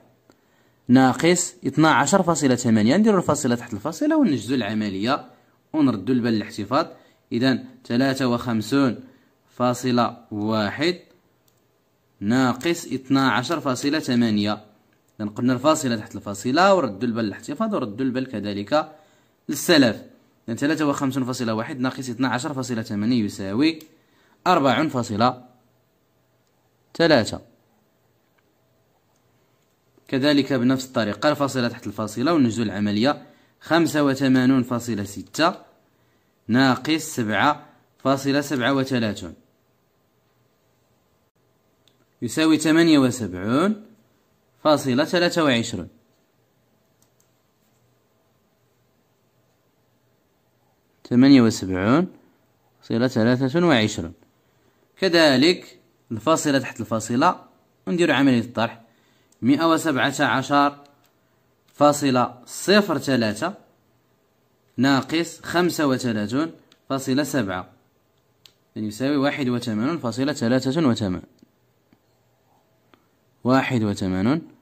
S1: ناقص عشر فاصلة ثمانية نديرو الفاصلة تحت الفاصلة ونجزو العملية ونردو البال الاحتفاظ إذا ثلاثة وخمسون فاصلة واحد ناقص عشر فاصلة ثمانية لأن قلنا الفاصلة تحت الفاصلة وردوا البال للاحتفاظ وردوا البال كذلك للسلف لأن ثلاثة وخمسون فاصلة واحد ناقص اثنا عشر فاصلة ثمانية يساوي أربعون فاصلة ثلاثة كذلك بنفس الطريقة الفاصلة تحت الفاصلة ونجزو العملية خمسة وثمانون فاصلة ستة ناقص سبعة فاصلة سبعة وثلاثون يساوي ثمانية وسبعون فاصلة وعشرون ثمانية وسبعون فاصلة ثلاثة وعشرون كذلك الفاصلة تحت الفاصلة ندير عملية الطرح مئة وسبعة عشر فاصلة صفر ثلاثة ناقص خمسة وثلاثون فاصلة سبعة يعني يساوي واحد وثمانون فاصلة ثلاثة وثمانون واحد وثمانون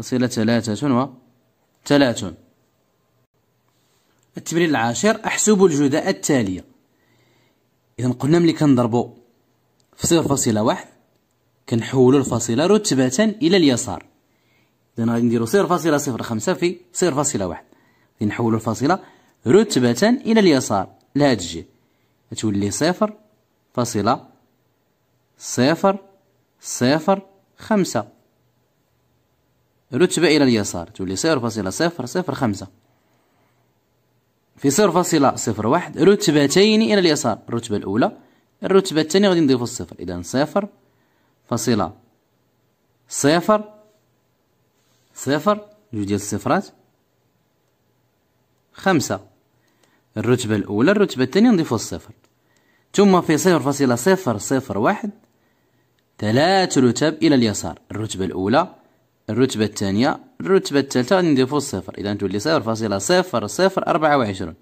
S1: فصيلة ثلاثة وثلاثون التمرين العاشر أحسب الجداء التالية إذا قلنا ملي كنضربو في صفر فاصلة واحد كنحولو الفاصلة رتبة إلى اليسار إذا غادي نديرو صفر فاصلة صفر خمسة في صفر فاصلة واحد غادي نحولو الفاصلة رتبة إلى اليسار لهاد الجهة تولي صفر فاصلة صفر صفر خمسة رتبة إلى اليسار تولي صفر فاصلة صفر صفر خمسة في صفر فاصلة صفر واحد رتبتين إلى اليسار الرتبة الأولى الرتبة الثانية غادي نضيفو الصفر إذا صفر فاصلة صفر صفر جوج ديال الصفرات خمسة الرتبة الأولى الرتبة الثانية نضيفو الصفر ثم في صفر فاصلة صفر صفر واحد ثلاث رتب إلى اليسار الرتبة الأولى الرتبة الثانية الرتبة الثالثة غادي نضيفو الصفر إذا تولي صفر فاصلة صفر صفر أربعة وعشرون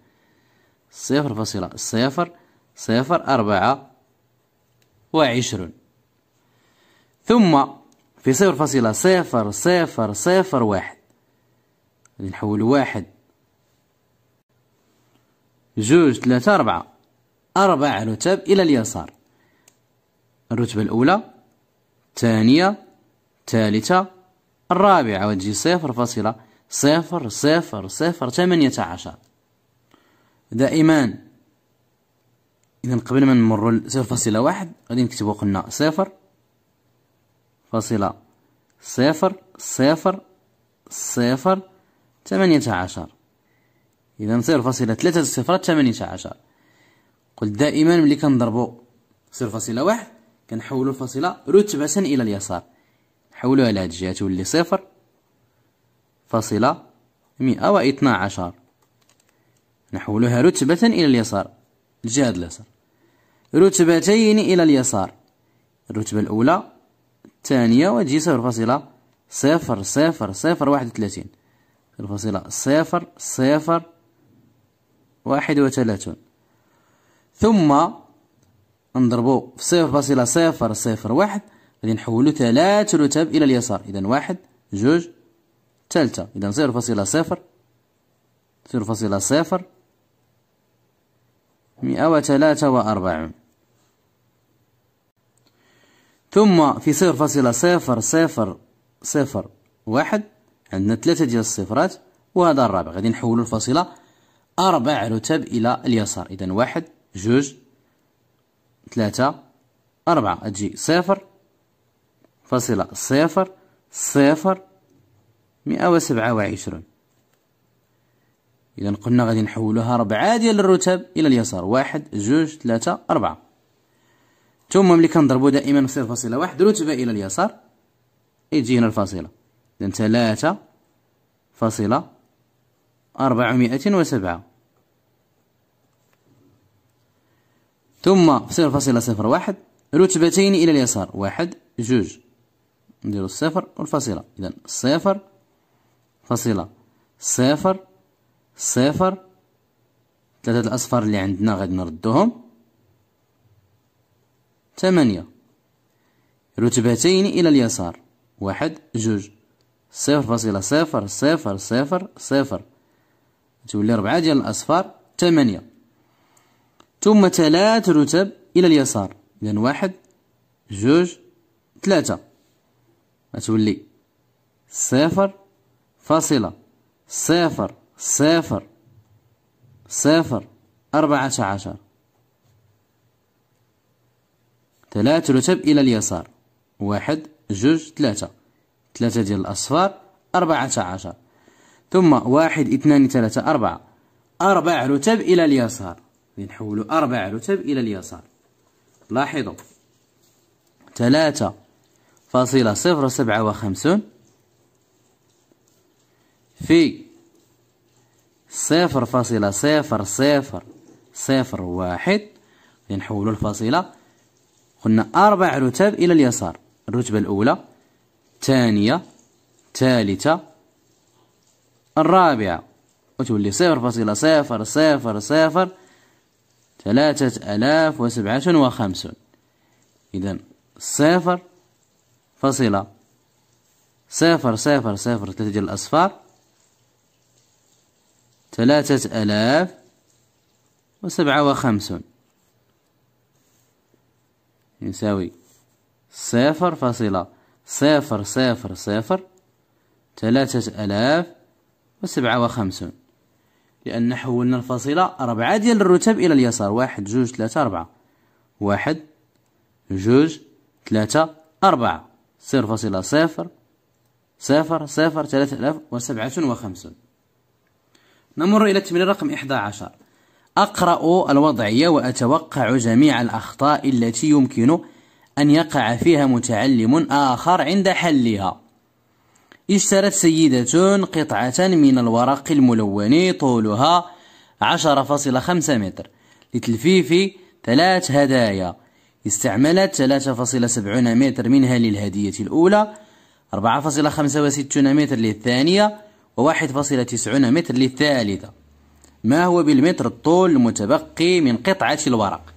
S1: صفر فاصلة صفر صفر أربعة وعشرون ثم في صفر فاصلة صفر صفر صفر واحد غادي نحول واحد جوج ثلاثة أربعة أربع رتب إلى اليسار الرتبة الأولى الثانية الثالثة الرابعة وتجي صفر فاصلة صفر صفر صفر ثمانية عشر دائما إذا قبل ما نمر صفر فاصلة واحد غادي نكتبو قلنا صفر فاصلة صفر صفر صفر ثمانية عشر إذا صفر فاصلة ثلاثة صفرات ثمانية عشر قلت دائما ملي كنضربو صفر فاصلة واحد كنحولو الفاصلة رتبة إلى اليسار على هاد الجهة تولي صفر فاصلة مئة واثنا عشر نحولها رتبة إلى اليسار الجهة اليسار رتبتين إلى اليسار الرتبة الأولى الثانية وتجي صفر فاصلة صفر صفر صفر واحد وثلاثين الفاصلة صفر صفر واحد وثلاثون ثم نضربو في صفر فاصلة صفر صفر واحد غادي نحولو ثلاث رتب الى اليسار اذا واحد جوج ثالثه اذا صفر فاصلة صفر صفر فاصلة صفر مئة وثلاثة وأربعون ثم في صفر فاصلة صفر صفر صفر واحد عندنا ثلاثة ديال الصفرات وهذا الرابع غادي نحولو الفاصلة أربع رتب إلى اليسار إذا واحد جوج ثلاثة أربعة تجي صفر فاصلة صفر صفر مئة وسبعة وعشرون إذا قلنا غادي نحولوها ربعة ديال الرتب إلى اليسار واحد جوج ثلاثة أربعة ثم ملي كنضربو دائما في صفر فاصلة واحد رتبة إلى اليسار يجينا هنا الفاصلة إذا ثلاثة فاصلة أربعمائة وسبعة ثم في صفر فاصلة صفر واحد رتبتين إلى اليسار واحد جوج نديرو الصفر والفاصلة إذا صفر فاصلة صفر صفر ثلاثة الأصفار اللي عندنا غادي نردوهم ثمانية رتبتين إلى اليسار واحد جوج صفر فاصلة صفر صفر صفر صفر تولي ربعة ديال الأصفار ثمانية ثم ثلاث رتب إلى اليسار إذا واحد جوج ثلاثة غتولي صفر فاصلة صفر صفر صفر أربعة عشر ثلاث رتب إلى اليسار واحد جوج ثلاثة ثلاثة ديال الأصفار أربعة عشر ثم واحد اثنان ثلاثة أربعة أربع رتب إلى اليسار نحولوا أربع رتب إلى اليسار لاحظوا ثلاثة فاصلة صفر سبعة وخمسون في صفر فاصلة صفر صفر صفر واحد نحولو الفاصلة قلنا أربع رتب إلى اليسار الرتبة الأولى ثانية ثالثة الرابعة وتولي صفر فاصلة صفر صفر صفر ثلاثة آلاف وسبعة وخمسون إذا صفر فاصلة صفر صفر صفر ثلاثة ديال الأصفار ثلاثة آلاف وسبعة وخمسون يساوي صفر فاصلة صفر صفر صفر ثلاثة آلاف وسبعة وخمسون لأن حولنا الفاصلة أربعة ديال الرتب إلى اليسار واحد جوج ثلاثة أربعة واحد جوج ثلاثة أربعة صفر فاصلة صفر صفر صفر ثلاثة آلاف وسبعة وخمسون نمر إلى التمرين رقم إحدى عشر أقرأ الوضعية وأتوقع جميع الأخطاء التي يمكن أن يقع فيها متعلم آخر عند حلها اشترت سيدة قطعة من الورق الملون طولها عشرة فاصلة خمسة متر لتلفيف ثلاث هدايا استعملت 3.70 متر منها للهدية الأولى 4.65 متر للثانية و1.90 متر للثالثة ما هو بالمتر الطول المتبقي من قطعة الورق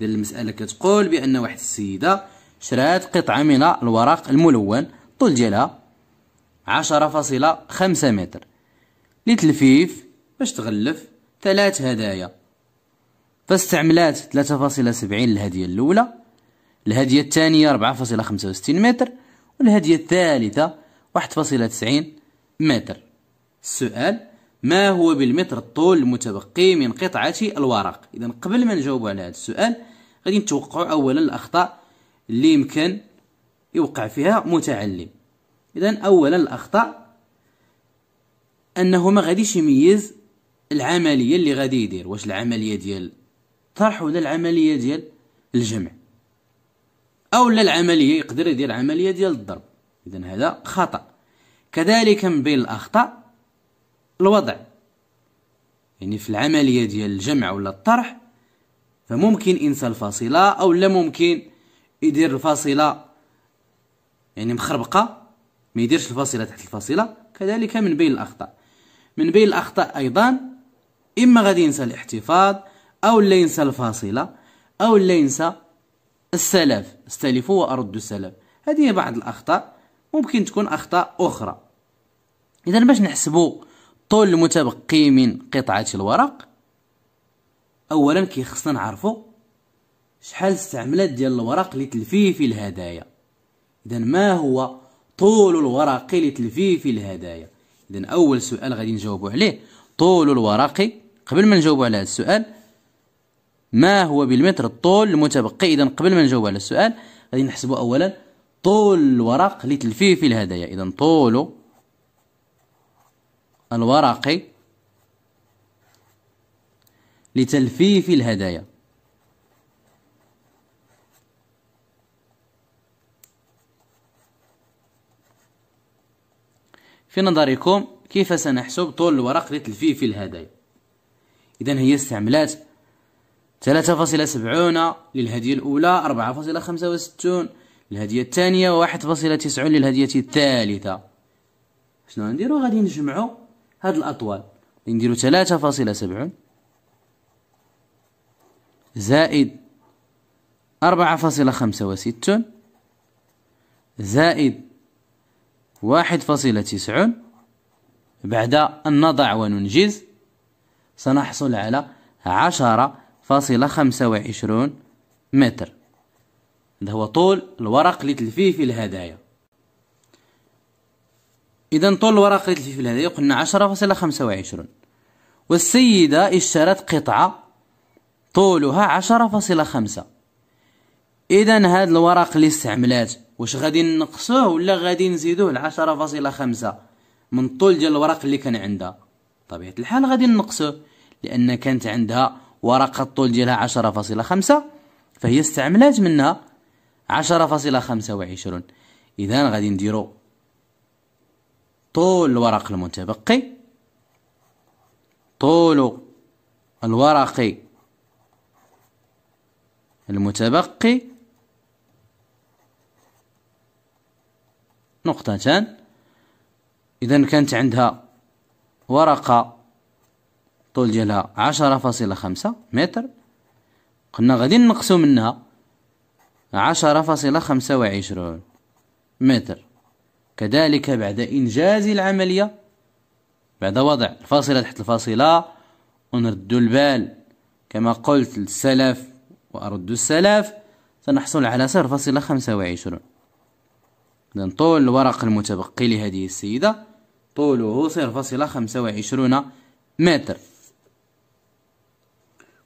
S1: إذا المسألة كتقول بأن واحد السيدة شرات قطعة من الورق الملون الطول ديالها 10.5 متر لتلفيف باش تغلف ثلاث هدايا فاستعملات 3.70 الهدية الأولى الهدية الثانية 4.65 متر والهدية الثالثة 1.90 متر السؤال ما هو بالمتر الطول المتبقي من قطعة الورق إذا قبل ما نجاوب على هذا السؤال غادي نتوقع أولا الأخطاء اللي يمكن يوقع فيها متعلم إذا أولا الأخطاء أنه ما غاديش يميز العملية اللي غادي يدير واش العملية ديال طرحوا العمليه ديال الجمع او لا العمليه يقدر يدير عمليه ديال الضرب اذا هذا خطا كذلك من بين الاخطاء الوضع يعني في العمليه ديال الجمع ولا الطرح فممكن انسى الفاصله او لا ممكن يدير الفاصله يعني مخربقه ما يديرش الفاصله تحت الفاصله كذلك من بين الاخطاء من بين الاخطاء ايضا اما غادي ينسى الاحتفاظ أو لا ينسى الفاصلة أو لا ينسى السلف استلفوا وأردوا السلف هذه بعض الأخطاء ممكن تكون أخطاء أخرى إذا باش نحسبوا طول المتبقي من قطعة الورق أولا كيخصنا نعرفوا شحال استعملت ديال الورق لتلفيف الهدايا إذا ما هو طول الورق لتلفيف الهدايا إذا أول سؤال غادي نجاوبوا عليه طول الورق قبل ما نجاوبوا على هذا السؤال ما هو بالمتر الطول المتبقي اذا قبل ما نجاوب على السؤال غادي نحسبوا اولا طول الورق تلفيه في الهدايا اذا طول الورق لتلفيف الهدايا في نظركم كيف سنحسب طول الورق لتلفيف الهدايا اذا هي استعملات 3.70 للهدية الأولى 4.65 للهدية الثانية تسعون للهدية الثالثة شنو غنديرو غادي نجمعو هاد الأطوال نديرو 3.70 زائد 4.65 زائد تسعون بعد أن نضع وننجز سنحصل على عشرة فاصلة خمسة وعشرون متر هذا هو طول الورق اللي تلفيه في الهدايا إذا طول الورق اللي تلفيه في الهدايا قلنا عشرة فاصلة خمسة وعشرون والسيدة اشترت قطعة طولها عشرة فاصلة خمسة إذا هذا الورق اللي استعملات واش غادي نقصوه ولا غادي نزيدوه لعشرة فاصلة خمسة من طول ديال الورق اللي كان عندها طبيعة الحال غادي نقصوه لأن كانت عندها ورقة طول ديالها عشرة فاصلة خمسة فهي استعملات منها عشرة فاصلة خمسة وعشرون إذا غادي نديرو طول الورق المتبقي طول الورق المتبقي نقطتان إذا كانت عندها ورقة الطول ديالها عشرة فاصلة خمسة متر قلنا غادي نقصو منها عشرة فاصلة خمسة وعشرون متر كذلك بعد إنجاز العملية بعد وضع الفاصلة تحت الفاصلة ونرد البال كما قلت السلف وأرد السلف سنحصل على صفر فاصلة خمسة وعشرون إذن طول الورق المتبقي لهذه السيدة طوله صفر فاصلة خمسة وعشرون متر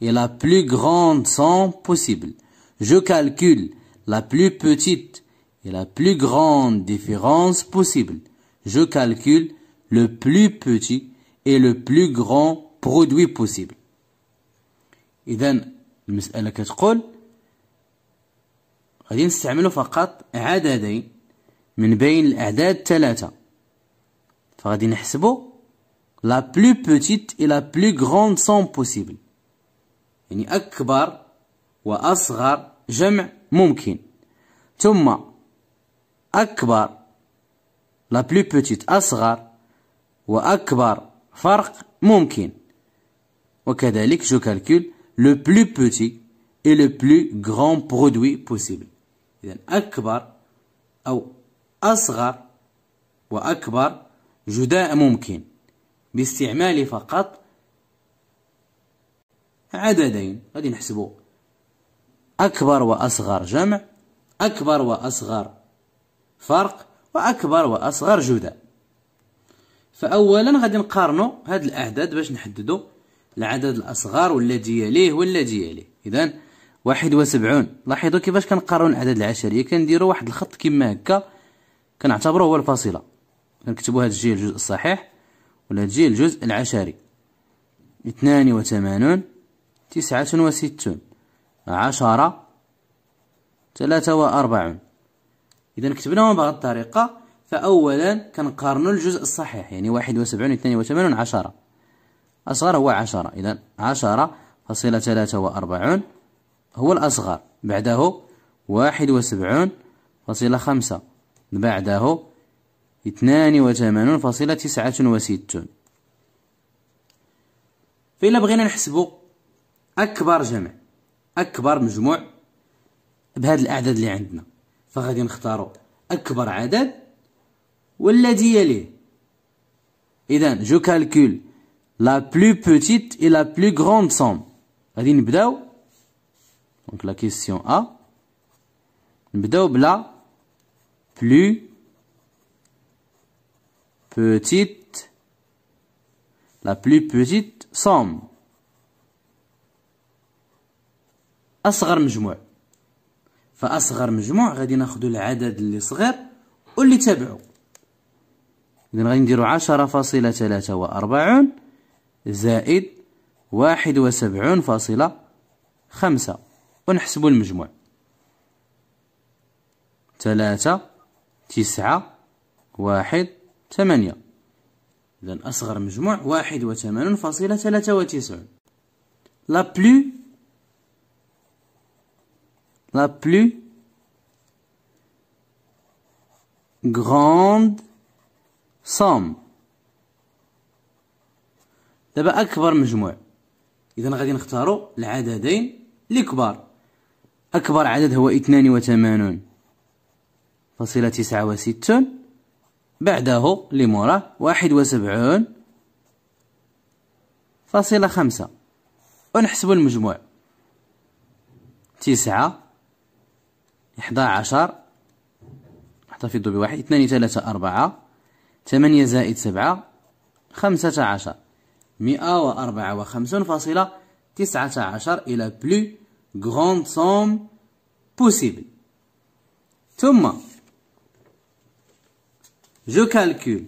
S1: et la plus grande somme possible. Je calcule la plus petite et la plus grande différence possible. Je calcule le plus petit et le plus grand produit possible. إذا المسألة كتقول deux نستعملوا فقط عددين من بين الأعداد ثلاثة فغادي نحسبوا la plus petite et la plus grande somme possible. يعني أكبر وأصغر جمع ممكن ثم أكبر لا بلو بوتيت أصغر وأكبر فرق ممكن وكذلك جو كالكول لو بلو بوتي اي لو بلو غران برودوي بوسيبل إذا أكبر أو أصغر وأكبر جداء ممكن باستعمال فقط عددين غادي نحسبوا أكبر وأصغر جمع أكبر وأصغر فرق وأكبر وأصغر جدى فأولا غادي نقارنوا هاد الأعداد باش نحددوا العدد الأصغر والذي يليه والذي يليه إذا واحد وسبعون لاحظوا كيفاش كنقارنوا الأعداد العشرية كنديروا واحد الخط كما هكا كنعتبرو هو الفاصلة كنكتبوا هاد الجيل الجزء الصحيح ولا الجيل الجزء العشري اثنان وثمانون تسعة وستون عشرة ثلاثة وأربعون إذا كتبناهم بهذه الطريقة فأولا كنقارنوا الجزء الصحيح يعني واحد وسبعون اثنين وثمانون عشرة أصغر هو عشرة إذا عشرة فاصلة ثلاثة وأربعون هو الأصغر بعده واحد وسبعون فاصلة خمسة بعده اثنان وثمانون فاصلة تسعة وستون فإلا بغينا نحسبوا اكبر جمع اكبر مجموع بهذا الاعداد اللي عندنا فغادي نختاروا اكبر عدد والذي يليه اذا جو كالكول لا بلو بوتيت اي لا بلو غروند سوم غادي نبداو دونك لا كيسيون ا نبداو بلا بلو بوتيت لا بلو بوتيت سوم اصغر مجموع فاصغر مجموع غادي ناخذ العدد اللي صغير واللي تابعو اذا غادي نديروا 10.43 زائد 71.5 ونحسبوا المجموع 3 9 1 8 إذا أصغر مجموع 81.93 لا بلو la plus grande somme دابا أكبر مجموع إذا غادي نختاروا العددين الكبار أكبر عدد هو اثنان وثمانون فاصلة تسعة وستون بعده موراه واحد وسبعون فاصلة خمسة ونحسب المجموع تسعة إحدى عشر احتفظوا بواحد اثنان ثلاثة أربعة ثمانية زائد سبعة خمسة عشر مئة وأربعة وخمسون فاصلة تسعة عشر إلى بلو غروند سوم بوسيبل ثم جو كالكول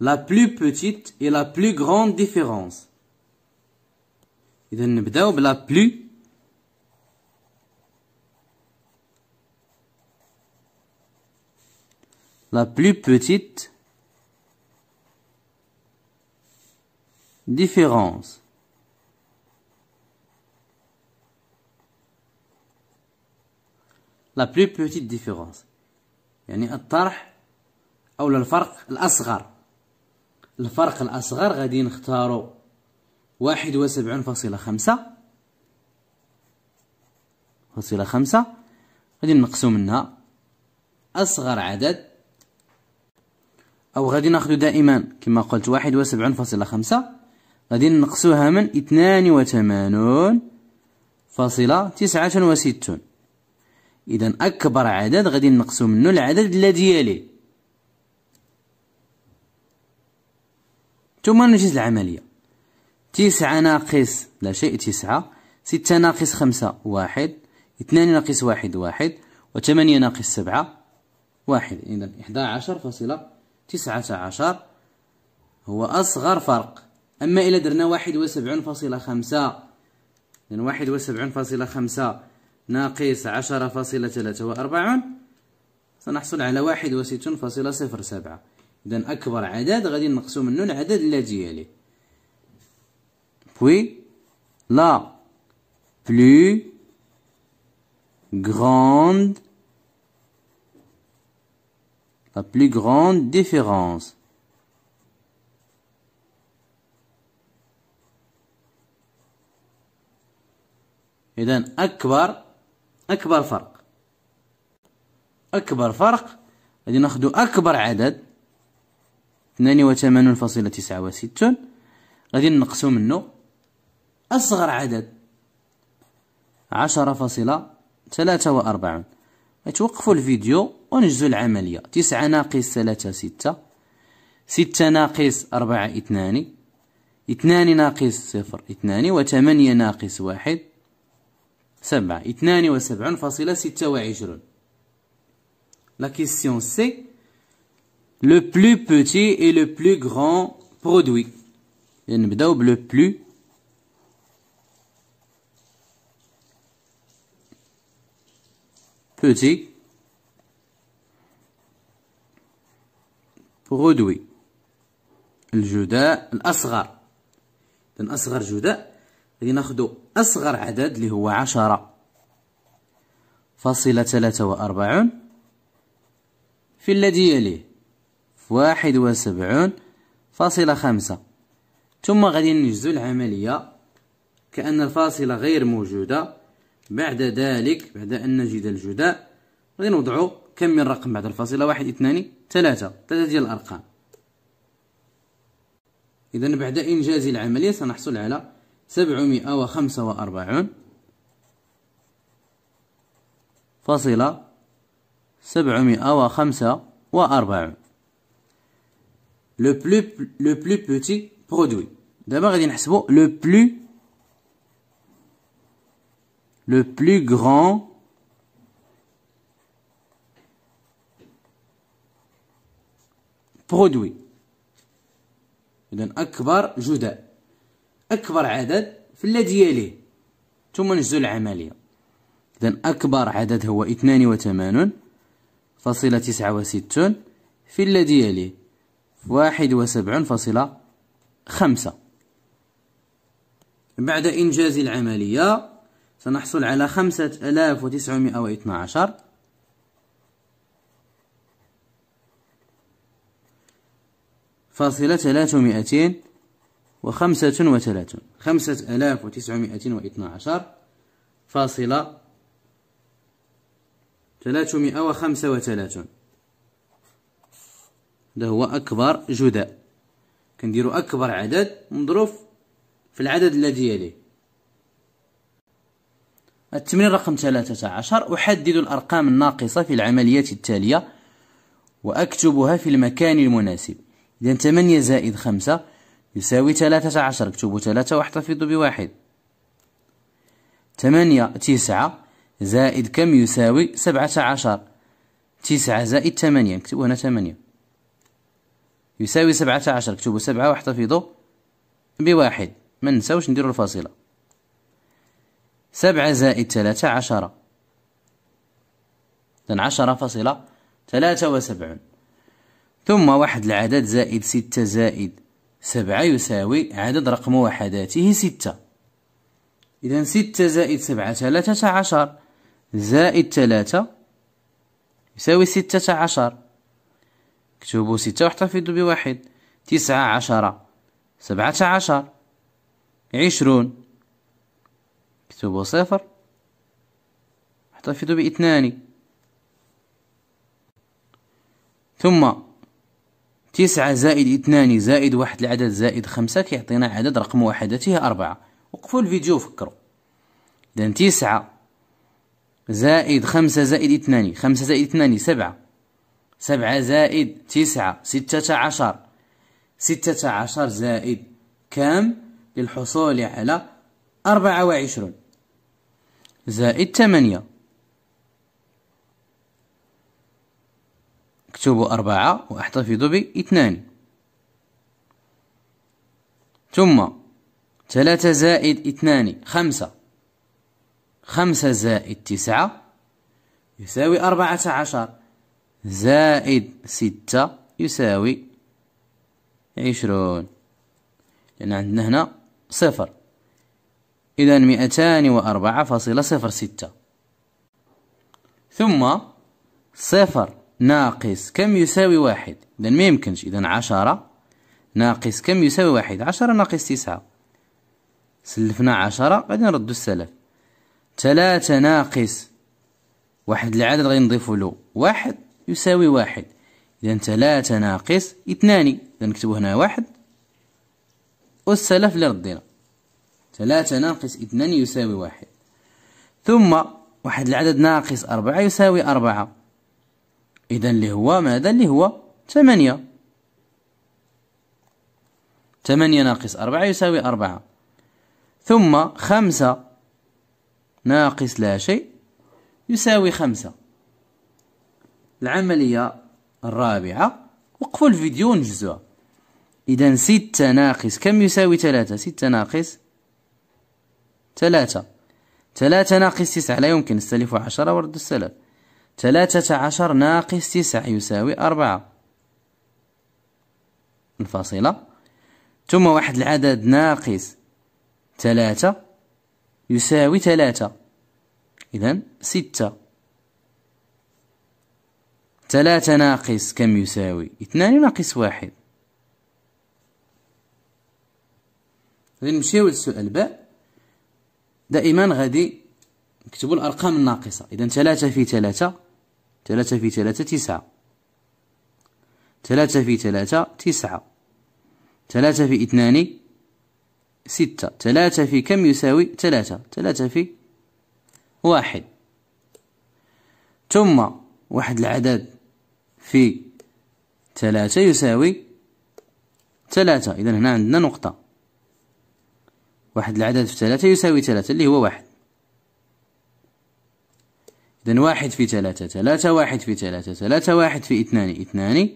S1: لا بلو بوتيت الى بلو plus grande إذا نبداو بلا بلو la plus petite différence. La plus petite différence. يعني الطرح أو الفرق الأصغر الفرق الأصغر غادي نختارو واحد وسبعون فاصلة خمسة فاصلة خمسة غادي نقسم منها أصغر عدد أو غادي ناخذ دائما كما قلت واحد وسبعون فاصلة خمسة غادي نقصوها من اثنان وثمانون فاصلة تسعة وستون إذا أكبر عدد غادي نقصو منه العدد الذي يليه ثم ننجز العملية تسعة ناقص لا شيء تسعة ستة ناقص خمسة واحد اثنان ناقص واحد واحد وثمانية ناقص سبعة واحد إذا إحدى عشر فاصلة تسعة عشر هو أصغر فرق أما إلى درنا واحد وسبعون فاصلة خمسة لأن واحد وسبعون فاصلة خمسة ناقص عشرة فاصلة ثلاثة وأربعون سنحصل على واحد وستون فاصلة صفر سبعة إذن أكبر عدد غادي نقسم منه العدد الذي يلي بوي لا بلو grande la plus grande différence. إذا أكبر أكبر فرق أكبر فرق غادي ناخدو أكبر عدد وستون غادي نقصو منو أصغر عدد 10.43 توقفو الفيديو ونجزو العملية تسعة ناقص ثلاثة ستة ستة ناقص أربعة اثنان اثنان ناقص صفر اثنان وثمانية ناقص واحد سبعة اثنان وسبعون فاصلة ستة وعشرون لا كيسيون سي لو بلو بوتي اي لو بلو غران برودوي نبداو بلو بلو بوتي غدوي الجداء الأصغر إذن أصغر جداء غادي ناخدو أصغر عدد اللي هو عشرة فاصلة ثلاثة وأربعون في الذي يليه واحد وسبعون فاصلة خمسة ثم غادي نجزو العملية كأن الفاصلة غير موجودة بعد ذلك بعد أن نجد الجداء غادي نوضعو كم من رقم بعد الفاصلة واحد اثنان ثلاثة ثلاثة ديال الأرقام إذا بعد إنجاز العملية سنحصل على سبعمائة وخمسة وأربعون فاصلة سبعمائة وخمسة وأربعون لو بلو لو بلو بوتي برودوي دابا غادي نحسبو لو بلو لو بلو غران برودوي اذا اكبر جداء اكبر عدد في الذي دياليه ثم نجزو العمليه اذا اكبر عدد هو 82 فاصلة تسعة وستون في الذي يليه واحد وسبعون فاصلة خمسة بعد إنجاز العملية سنحصل على خمسة ألاف وتسعمائة واثنى عشر فاصلة ثلاثمائتين وخمسة وثلاثون خمسة آلاف وتسعمائة واثنى عشر فاصلة ثلاثمائة وخمسة وثلاثون ده هو أكبر جداء كنديرو أكبر عدد مضروف في العدد الذي يليه التمرين رقم عشر أحدد الأرقام الناقصة في العملية التالية وأكتبها في المكان المناسب إذا ثمانية زائد خمسة يساوي ثلاثة عشر اكتبوا ثلاثة واحتفظوا بواحد ثمانية تسعة زائد كم يساوي سبعة عشر تسعة زائد ثمانية اكتبوا هنا ثمانية يساوي سبعة عشر اكتبوا سبعة واحتفظوا بواحد ما ننساوش نديروا الفاصلة سبعة زائد ثلاثة عشرة إذن عشرة فاصلة ثلاثة وسبعون ثم وحد العدد زائد ستة زائد سبعة يساوي عدد رقم وحداته ستة إذا ستة زائد سبعة ثلاثة عشر زائد ثلاثة يساوي ستة عشر اكتبوا ستة واحتفظوا بواحد تسعة عشرة سبعة عشر عشرون اكتبوا صفر احتفظوا باثنان ثم تسعة زائد اثنان زائد واحد العدد زائد خمسة كيعطينا عدد رقم وحدته أربعة وقفوا الفيديو وفكروا إذا تسعة زائد خمسة زائد اثنان خمسة زائد اثنان سبعة سبعة زائد تسعة ستة عشر ستة عشر زائد كام للحصول على أربعة وعشرون زائد ثمانية أكتب أربعة وأحتفظ باثنان ثم ثلاثة زائد اثنان خمسة خمسة زائد تسعة يساوي أربعة عشر زائد ستة يساوي عشرون لأن عندنا هنا صفر إذا مئتان وأربعة فاصلة صفر ستة ثم صفر ناقص كم يساوي واحد إذا ما يمكنش إذا عشرة ناقص كم يساوي واحد عشرة ناقص تسعة سلفنا عشرة غادي نردو السلف ثلاثة ناقص واحد العدد غادي نضيفو له واحد يساوي واحد إذا ثلاثة ناقص اثنان إذا نكتبو هنا واحد والسلف اللي ردينا ثلاثة ناقص اثنان يساوي واحد ثم واحد العدد ناقص أربعة يساوي أربعة إذا اللي هو ماذا اللي هو ثمانية ثمانية ناقص أربعة يساوي أربعة ثم خمسة ناقص لا شيء يساوي خمسة العملية الرابعة وقفوا الفيديو ونجزوها إذا ستة ناقص كم يساوي ثلاثة ستة ناقص ثلاثة ثلاثة ناقص تسعة لا يمكن السالف عشرة ورد السلف ثلاثة عشر ناقص تسعة يساوي أربعة الفاصلة ثم واحد العدد ناقص ثلاثة يساوي ثلاثة إذا ستة ثلاثة ناقص كم يساوي اثنان ناقص واحد غادي نمشيو للسؤال باء دائما غادي نكتبوا الأرقام الناقصة إذا ثلاثة في ثلاثة ثلاثة في ثلاثة تسعة ثلاثة في ثلاثة تسعة ثلاثة في اثنان ستة ثلاثة في كم يساوي ثلاثة ثلاثة في واحد ثم واحد العدد في ثلاثة يساوي ثلاثة إذا هنا عندنا نقطة واحد العدد في ثلاثة يساوي ثلاثة اللي هو واحد إذا واحد في ثلاثة ثلاثة واحد في ثلاثة ثلاثة واحد في اثنان اثنان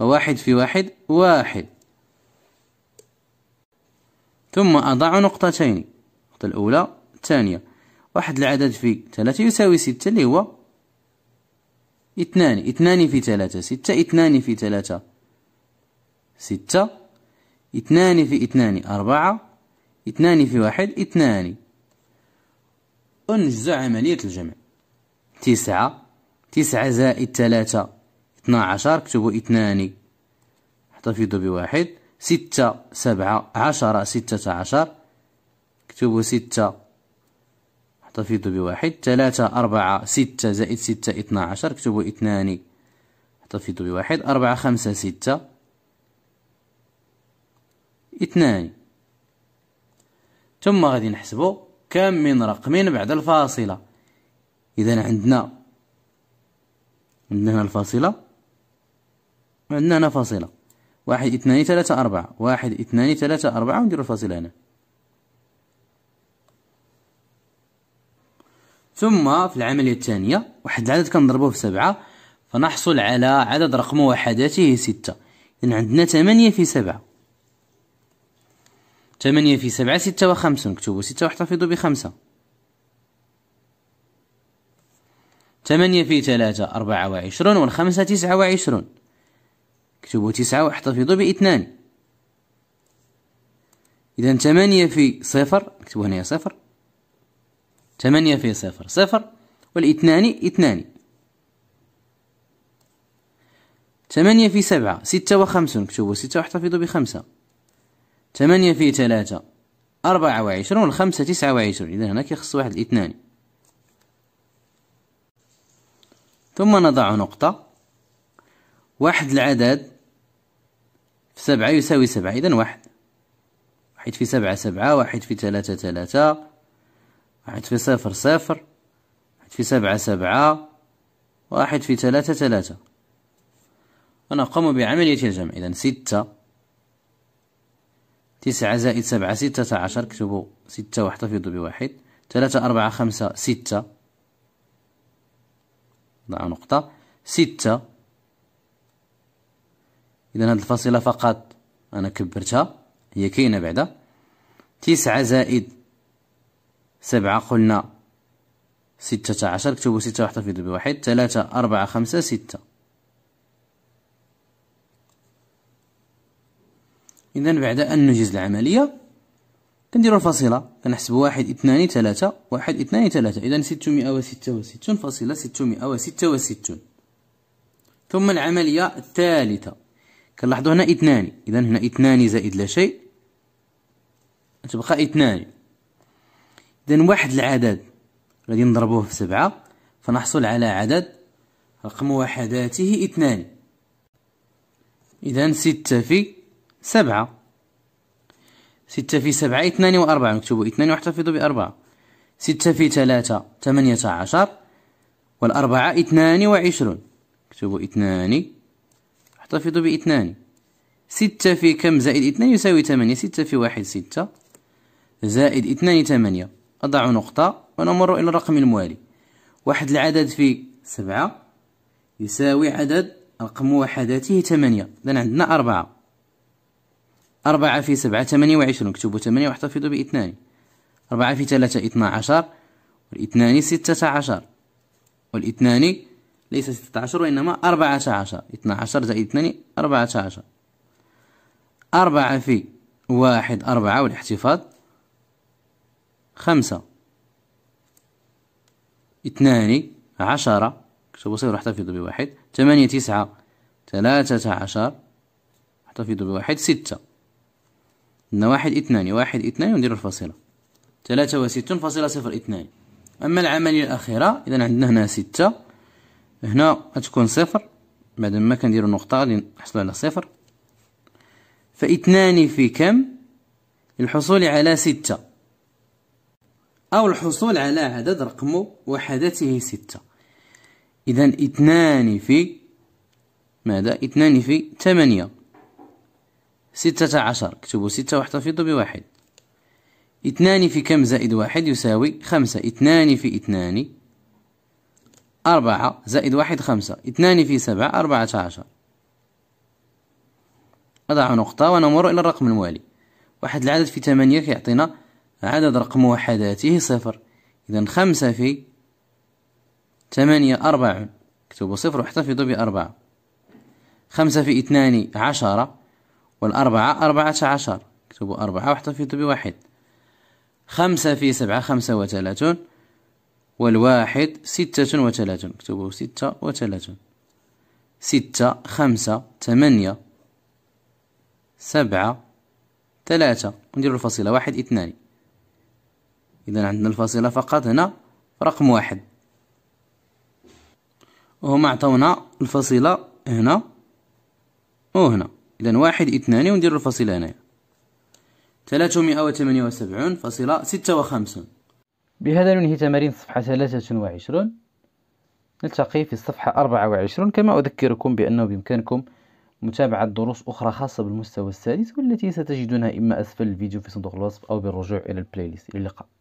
S1: وواحد في واحد واحد ثم أضع نقطتين النقطة الأولى الثانية واحد العدد في ثلاثة يساوي ستة اللي هو اثنان اثنان في ثلاثة ستة اثنان في ثلاثة ستة اثنان في اثنان أربعة اثنان في واحد اثنان ونجزو عملية الجمع تسعة تسعة زائد ثلاثة اثنا عشر كتبوا اثنان احتفظوا بواحد ستة سبعة عشرة ستة عشر كتبوا ستة احتفظوا بواحد ثلاثة أربعة ستة زائد ستة اثنا عشر كتبوا اثنان احتفظوا بواحد أربعة خمسة ستة اثنان ثم غادي نحسبوا كم من رقم بعد الفاصلة إذا عندنا عندنا الفاصلة عندنا هنا فاصلة واحد اثنان ثلاثة أربعة واحد اثنان ثلاثة أربعة ونديرو الفاصلة هنا ثم في العملية الثانية واحد العدد كنضربوه في سبعة فنحصل على عدد رقم وحداته ستة إذا عندنا ثمانية في سبعة ثمانية في سبعة ستة وخمسون اكتبوا ستة واحتفظوا بخمسة ثمانية في ثلاثة أربعة وعشرون والخمسة تسعة وعشرون اكتبوا تسعة واحتفظوا باثنان إذا ثمانية في صفر اكتبوا هنا صفر ثمانية في صفر صفر والاثنان اثنان ثمانية في سبعة ستة وخمسون اكتبوا ستة واحتفظوا بخمسة ثمانية في ثلاثة أربعة وعشرون الخمسة تسعة وعشرون إذا هناك يخص واحد اثنان ثم نضع نقطة واحد العدد في سبعة يساوي سبعة إذا واحد واحد في سبعة سبعة واحد في ثلاثة ثلاثة واحد في صفر صفر واحد في سبعة سبعة واحد في ثلاثة ثلاثة ونقوم بعملية الجمع إذا ستة تسعة زائد سبعة ستة عشر كتبوا ستة واحتفظوا بواحد ثلاثة أربعة خمسة ستة ضع نعم، نقطة ستة إذا هذه الفاصلة فقط أنا كبرتها هي كاينة بعدا تسعة زائد سبعة قلنا ستة عشر كتبوا ستة واحتفظوا بواحد ثلاثة أربعة خمسة ستة إذا بعد أن نجز العملية كنديرو الفاصلة كنحسبو واحد اثنان ثلاثة واحد اثنان ثلاثة إذا ستمائة وستة وستون فاصلة ستمائة وستة وستون ثم العملية الثالثة كنلاحظو هنا اثنان إذا هنا اثنان زائد لا شيء تبقى اثنان إذا واحد العدد غادي نضربوه في سبعة فنحصل على عدد رقم وحداته اثنان إذا ستة في سبعة ستة في سبعة اثنان وأربعة مكتوب اثنان واحتفظ بأربعة ستة في ثلاثة ثمانية عشر والأربعة اثنان وعشرون اكتبوا اثنان احتفظوا باثنان ستة في كم زائد اثنان يساوي ثمانية ستة في واحد ستة زائد اثنان ثمانية أضع نقطة ونمر إلى الرقم الموالي واحد العدد في سبعة يساوي عدد رقم وحداته ثمانية إذن عندنا أربعة أربعة في سبعة ثمانية وعشرون اكتبوا ثمانية واحتفظوا باثنان أربعة في ثلاثة اثنا عشر والاثنان ستة عشر والاثنان ليس ستة عشر وإنما أربعة عشر اثنا عشر زائد اثنان أربعة عشر أربعة في واحد أربعة والاحتفاظ خمسة اثنان عشرة اكتبوا صفر احتفظوا بواحد ثمانية تسعة ثلاثة عشر احتفظوا بواحد ستة ان واحد اثنان واحد اثنان ونديرو الفاصله ثلاثة وستون فاصلة صفر اثنان اما العملية الاخيرة اذا عندنا هنا ستة هنا غتكون صفر بعد ما كنديرو نقطة غادي نحصلو على صفر فاثنان في كم للحصول على ستة او الحصول على عدد رقم وحدته ستة اذا اثنان في ماذا اثنان في ثمانية ستة عشر اكتبوا ستة واحتفظوا بواحد اثنان في كم زائد واحد يساوي خمسة اثنان في اثنان أربعة زائد واحد خمسة اثنان في سبعة أربعة عشر أضع نقطة ونمر إلى الرقم الموالي واحد العدد في ثمانية كيعطينا عدد رقم وحداته صفر إذا خمسة في ثمانية أربعة اكتبوا صفر واحتفظوا بأربعة خمسة في اثنان عشرة والأربعة أربعة عشر اكتبوا أربعة واحتفظوا بواحد خمسة في سبعة خمسة وثلاثون والواحد ستة وثلاثون اكتبوا ستة وثلاثون ستة خمسة ثمانية سبعة ثلاثة نديروا الفاصلة واحد اثنان إذا عندنا الفاصلة فقط هنا رقم واحد وهما عطاونا الفصيلة هنا وهنا إذا واحد اثنان وندير الفاصلة هنايا ثلاثمائة وثمانية وسبعون فاصلة ستة وخمسون بهذا ننهي تمارين صفحة ثلاثة وعشرون نلتقي في الصفحة أربعة وعشرون كما أذكركم بأنه بإمكانكم متابعة دروس أخرى خاصة بالمستوى السادس والتي ستجدونها إما أسفل الفيديو في صندوق الوصف أو بالرجوع إلى البلاي ليست إلى اللقاء